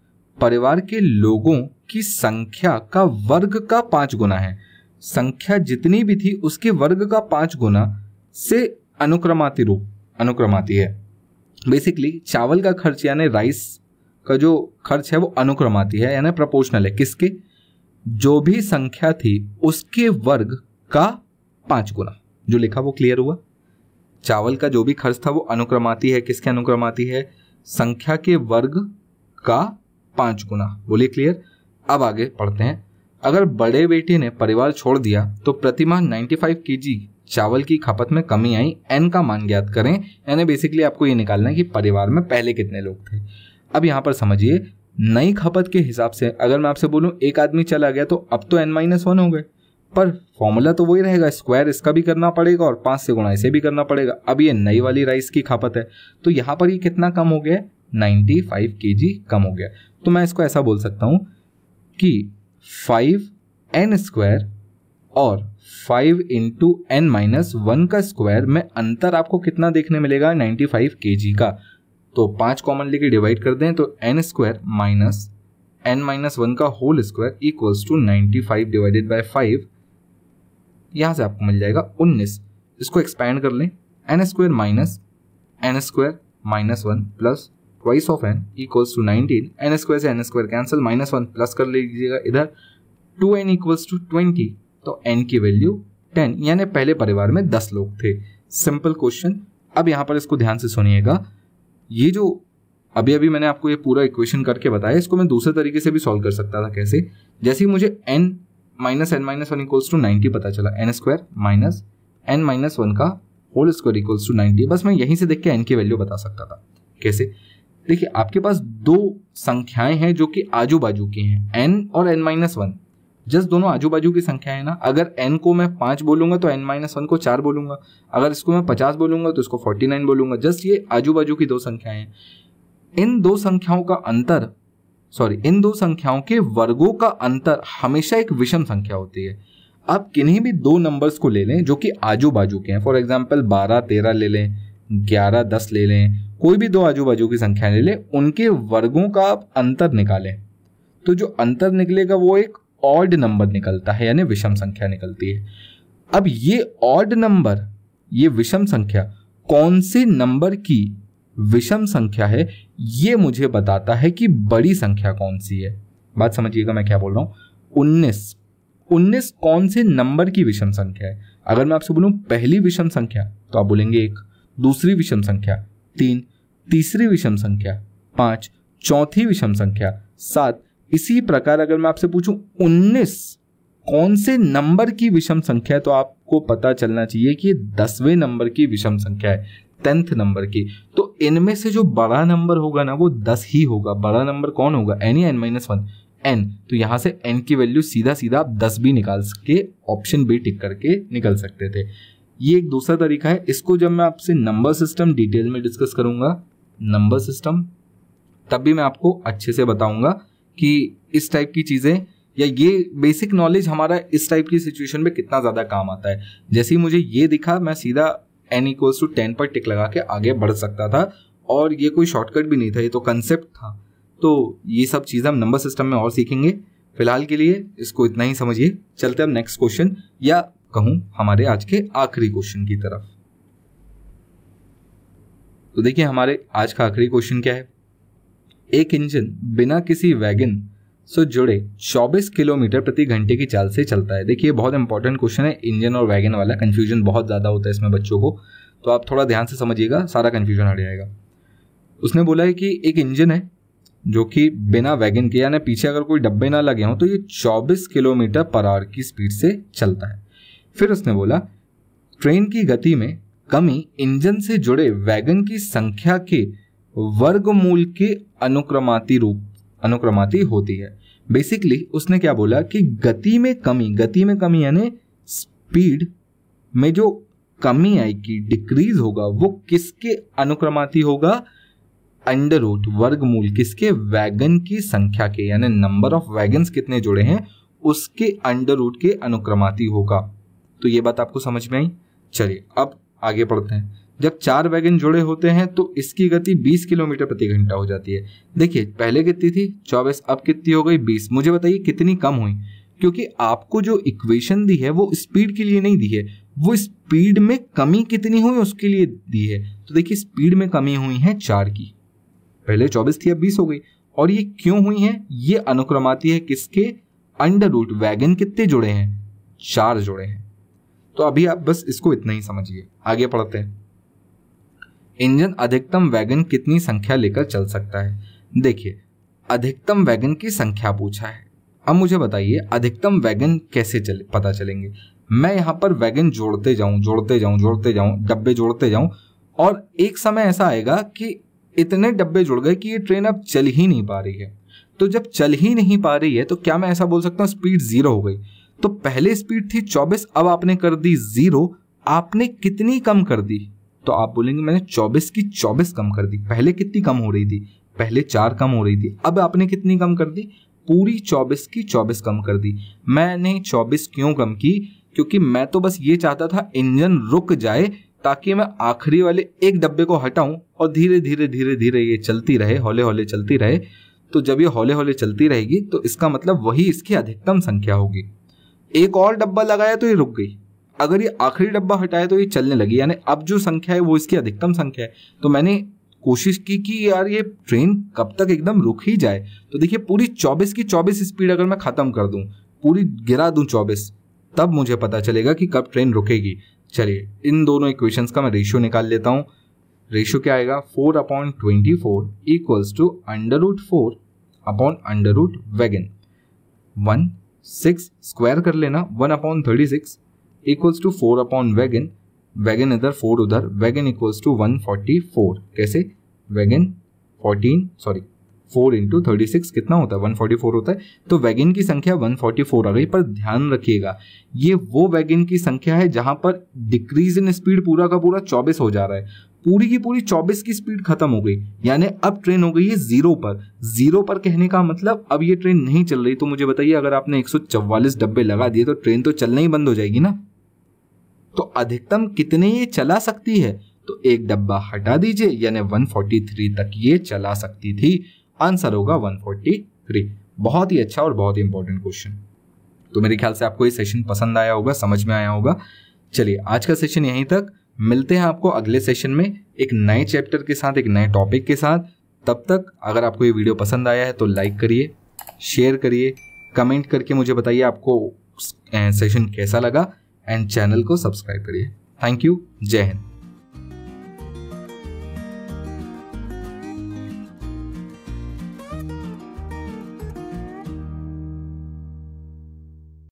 परिवार के लोगों की संख्या का वर्ग का पांच गुना है संख्या जितनी भी थी उसके वर्ग का पांच गुना से अनुक्रमाती रूप अनुक्रमाती है बेसिकली चावल का खर्च यानी राइस का जो खर्च है वो अनुक्रमाती है यानी प्रपोर्शनल है किसके जो भी संख्या थी उसके वर्ग का पांच गुना जो लिखा वो क्लियर हुआ चावल का जो भी खर्च था वो अनुक्रमाती है किसके अनुक्रमाती है संख्या के वर्ग का पांच गुना बोलिए क्लियर अब आगे पढ़ते हैं अगर बड़े बेटे ने परिवार छोड़ दिया तो प्रतिमा 95 जी चावल की खपत में कमी आई एन का मान ज्ञात करें यानी बेसिकली आपको ये निकालना है कि परिवार में पहले कितने लोग थे अब यहाँ पर समझिए नई खपत के हिसाब से अगर मैं आपसे बोलूँ एक आदमी चला गया तो अब तो एन माइनस वन हो गए पर फॉर्मूला तो वही रहेगा स्क्वायर इसका भी करना पड़ेगा और पाँच से गुणा इसे भी करना पड़ेगा अब ये नई वाली राइस की खपत है तो यहाँ पर ये कितना कम हो गया 95 फाइव कम हो गया तो मैं इसको ऐसा बोल सकता हूँ कि फाइव एन स्क्वायर और five into n minus one का स्क्वायर में अंतर आपको कितना देखने मिलेगा नाइन्टी फाइव के जी का तो पाँच कॉमन लेके डिवाइड कर दें तो n square minus n minus one का whole square equals to ninety five divided by five यहाँ से आपको मिल जाएगा उन्नीस इसको एक्सपैंड कर लें n square minus n square minus one plus twice of n equals to nineteen n square से n square cancel minus one plus कर लीजिएगा इधर two n equals to twenty तो एन की वैल्यू टेन यानी पहले परिवार में दस लोग थे सिंपल क्वेश्चन अब यहाँ पर इसको ध्यान से सुनिएगा ये जो अभी अभी मैंने आपको ये पूरा इक्वेशन करके बताया इसको मैं दूसरे तरीके से भी सॉल्व कर सकता था कैसे जैसे ही मुझे n minus n minus one equals to ninety पता चला n square minus n minus one का whole square equals to ninety बस मैं यहीं से देख के एन की वैल्यू बता सकता था कैसे देखिए आपके पास दो संख्याएं हैं जो कि आजू बाजू की हैं एन और एन माइनस वन जस्ट दोनों आजू बाजू की संख्या है ना अगर एन को मैं पाँच बोलूंगा तो एन माइनस वन को चार बोलूंगा अगर इसको मैं पचास बोलूंगा तो इसको फोर्टी नाइन बोलूंगा जस्ट ये आजू बाजू की दो संख्याएं हैं इन दो संख्याओं का अंतर सॉरी इन दो संख्याओं के वर्गों का अंतर हमेशा एक विषम संख्या होती है आप किन्हीं भी दो नंबर्स को ले लें जो कि आजू बाजू के हैं फॉर एग्जाम्पल बारह तेरह ले लें ग्यारह दस ले लें कोई भी दो आजू बाजू की संख्या ले ले उनके वर्गों का आप अंतर निकालें तो जो अंतर निकलेगा वो एक ऑड नंबर निकलता है यानी विषम संख्या निकलती है अब ये ऑड नंबर ये विषम संख्या कौन से नंबर की विषम संख्या है ये मुझे बताता है कि बड़ी संख्या कौन सी है बात समझिएगा मैं क्या बोल रहा हूं उन्नीस उन्नीस कौन से नंबर की विषम संख्या है अगर मैं आपसे बोलूं पहली विषम संख्या तो आप बोलेंगे एक दूसरी विषम संख्या तीन तीसरी विषम संख्या पांच चौथी विषम संख्या सात इसी प्रकार अगर मैं आपसे पूछूं उन्नीस कौन से नंबर की विषम संख्या है तो आपको पता चलना चाहिए कि दसवें नंबर की विषम संख्या है टेंथ नंबर की तो इनमें से जो बड़ा नंबर होगा ना वो दस ही होगा बड़ा नंबर कौन होगा n n minus one n तो यहां से एन की वैल्यू सीधा सीधा आप दस भी निकाल सके ऑप्शन बी टिक करके निकल सकते थे ये एक दूसरा तरीका है इसको जब मैं आपसे नंबर सिस्टम डिटेल में डिस्कस करूंगा नंबर सिस्टम तब भी मैं आपको अच्छे से बताऊंगा कि इस टाइप की चीज़ें या ये बेसिक नॉलेज हमारा इस टाइप की सिचुएशन में कितना ज़्यादा काम आता है जैसे ही मुझे ये दिखा मैं सीधा एन इक्वल्स टू टेन पर टिक लगा के आगे बढ़ सकता था और ये कोई शॉर्टकट भी नहीं था ये तो कंसेप्ट था तो ये सब चीज़ें हम नंबर सिस्टम में और सीखेंगे फिलहाल के लिए इसको इतना ही समझिए चलते हम नेक्स्ट क्वेश्चन या कहूँ हमारे आज के आखिरी क्वेश्चन की तरफ तो देखिए हमारे आज का आखिरी क्वेश्चन क्या है एक इंजन बिना किसी वैगन से जुड़े 24 किलोमीटर प्रति घंटे की चाल से चलता है देखिए बहुत इंपॉर्टेंट क्वेश्चन है इंजन और वैगन वाला कन्फ्यूजन बहुत ज़्यादा होता है इसमें बच्चों को तो आप थोड़ा ध्यान से समझिएगा सारा कन्फ्यूजन हट जाएगा उसने बोला है कि एक इंजन है जो कि बिना वैगन के यानी पीछे अगर कोई डब्बे ना लगे हों तो ये 24 किलोमीटर पर आवर की स्पीड से चलता है फिर उसने बोला ट्रेन की गति में कमी इंजन से जुड़े वैगन की संख्या के वर्गमूल के अनुक्रमाती रूप अनुक्रमाती होती है बेसिकली उसने क्या बोला कि गति में कमी गति में कमी यानी स्पीड में जो कमी आएगी डिक्रीज होगा वो किसके अनुक्रमाती होगा अंडर रूट वर्गमूल किसके वैगन की संख्या के यानी नंबर ऑफ वैगन कितने जुड़े हैं उसके अंडर रूट के अनुक्रमाती होगा तो ये बात आपको समझ में आई चलिए अब आगे बढ़ते हैं जब चार वैगन जुड़े होते हैं तो इसकी गति 20 किलोमीटर प्रति घंटा हो जाती है देखिए पहले कितनी थी 24 अब कितनी हो गई 20 मुझे बताइए कितनी कम हुई क्योंकि आपको जो इक्वेशन दी है वो स्पीड के लिए नहीं दी है वो स्पीड में कमी कितनी हुई उसके लिए दी है तो देखिए स्पीड में कमी हुई है चार की पहले चौबीस थी अब बीस हो गई और ये क्यों हुई है ये अनुक्रमाती है किसके अंडर रूट वैगन कितने जुड़े हैं चार जुड़े हैं तो अभी आप बस इसको इतना ही समझिए आगे पढ़ते हैं इंजन अधिकतम वैगन कितनी संख्या लेकर चल सकता है देखिए अधिकतम वैगन की संख्या पूछा है अब मुझे बताइए अधिकतम वैगन कैसे चले पता चलेंगे मैं यहाँ पर वैगन जोड़ते जाऊँ जोड़ते जाऊँ जोड़ते जाऊँ डब्बे जोड़ते जाऊँ और एक समय ऐसा आएगा कि इतने डब्बे जुड़ गए कि ये ट्रेन अब चल ही नहीं पा रही है तो जब चल ही नहीं पा रही है तो क्या मैं ऐसा बोल सकता हूँ स्पीड जीरो हो गई तो पहले स्पीड थी 24 अब आपने कर दी जीरो आपने कितनी कम कर दी तो आप बोलेंगे मैंने 24 की 24 कम कर दी पहले कितनी कम हो रही थी पहले चार कम हो रही थी अब आपने कितनी कम कर दी पूरी 24 की 24 कम कर दी मैंने 24 क्यों कम की क्योंकि मैं तो बस ये चाहता था इंजन रुक जाए ताकि मैं आखिरी वाले एक डब्बे को हटाऊं और धीरे धीरे धीरे धीरे ये चलती रहे हौले हौले चलती रहे तो जब ये हौले हौले चलती रहेगी तो इसका मतलब वही इसकी अधिकतम संख्या होगी एक और डब्बा लगाया तो ये रुक गई अगर ये आखिरी डब्बा हटाया तो ये चलने लगी यानी अब जो संख्या है वो इसकी अधिकतम संख्या है तो मैंने कोशिश की कि यार ये ट्रेन कब तक एकदम रुक ही जाए तो देखिए पूरी 24 की 24 स्पीड अगर मैं ख़त्म कर दूं पूरी गिरा दूं 24 तब मुझे पता चलेगा कि कब ट्रेन रुकेगी चलिए इन दोनों इक्वेशंस का मैं रेशियो निकाल लेता हूँ रेशियो क्या आएगा four upon twenty four equals to under root four upon under root wagon one six square कर लेना one upon thirty six equals to four upon wagon wagon इधर फोर उधर wagon equals to one forty four कैसे wagon fourteen sorry four into thirty six कितना होता है one forty four होता है तो वैगन की संख्या वन फोर्टी फोर आ गई पर ध्यान रखिएगा ये वो वैगन की संख्या है जहां पर डिक्रीज इन स्पीड पूरा का पूरा चौबीस हो जा रहा है पूरी की पूरी 24 की स्पीड खत्म हो गई यानी अब ट्रेन हो गई है जीरो पर जीरो पर कहने का मतलब अब ये ट्रेन नहीं चल रही तो मुझे बताइए अगर आपने 144 डब्बे लगा दिए तो ट्रेन तो चलना ही बंद हो जाएगी ना तो अधिकतम कितने ये चला सकती है तो एक डब्बा हटा दीजिए यानी 143 तक ये चला सकती थी आंसर होगा 143 बहुत ही अच्छा और बहुत ही इंपॉर्टेंट क्वेश्चन तो मेरे ख्याल से आपको ये सेशन पसंद आया होगा समझ में आया होगा चलिए आज का सेशन यहीं तक मिलते हैं आपको अगले सेशन में एक नए चैप्टर के साथ एक नए टॉपिक के साथ तब तक अगर आपको ये वीडियो पसंद आया है तो लाइक करिए शेयर करिए कमेंट करके मुझे बताइए आपको सेशन कैसा लगा एंड चैनल को सब्सक्राइब करिए थैंक यू जय हिंद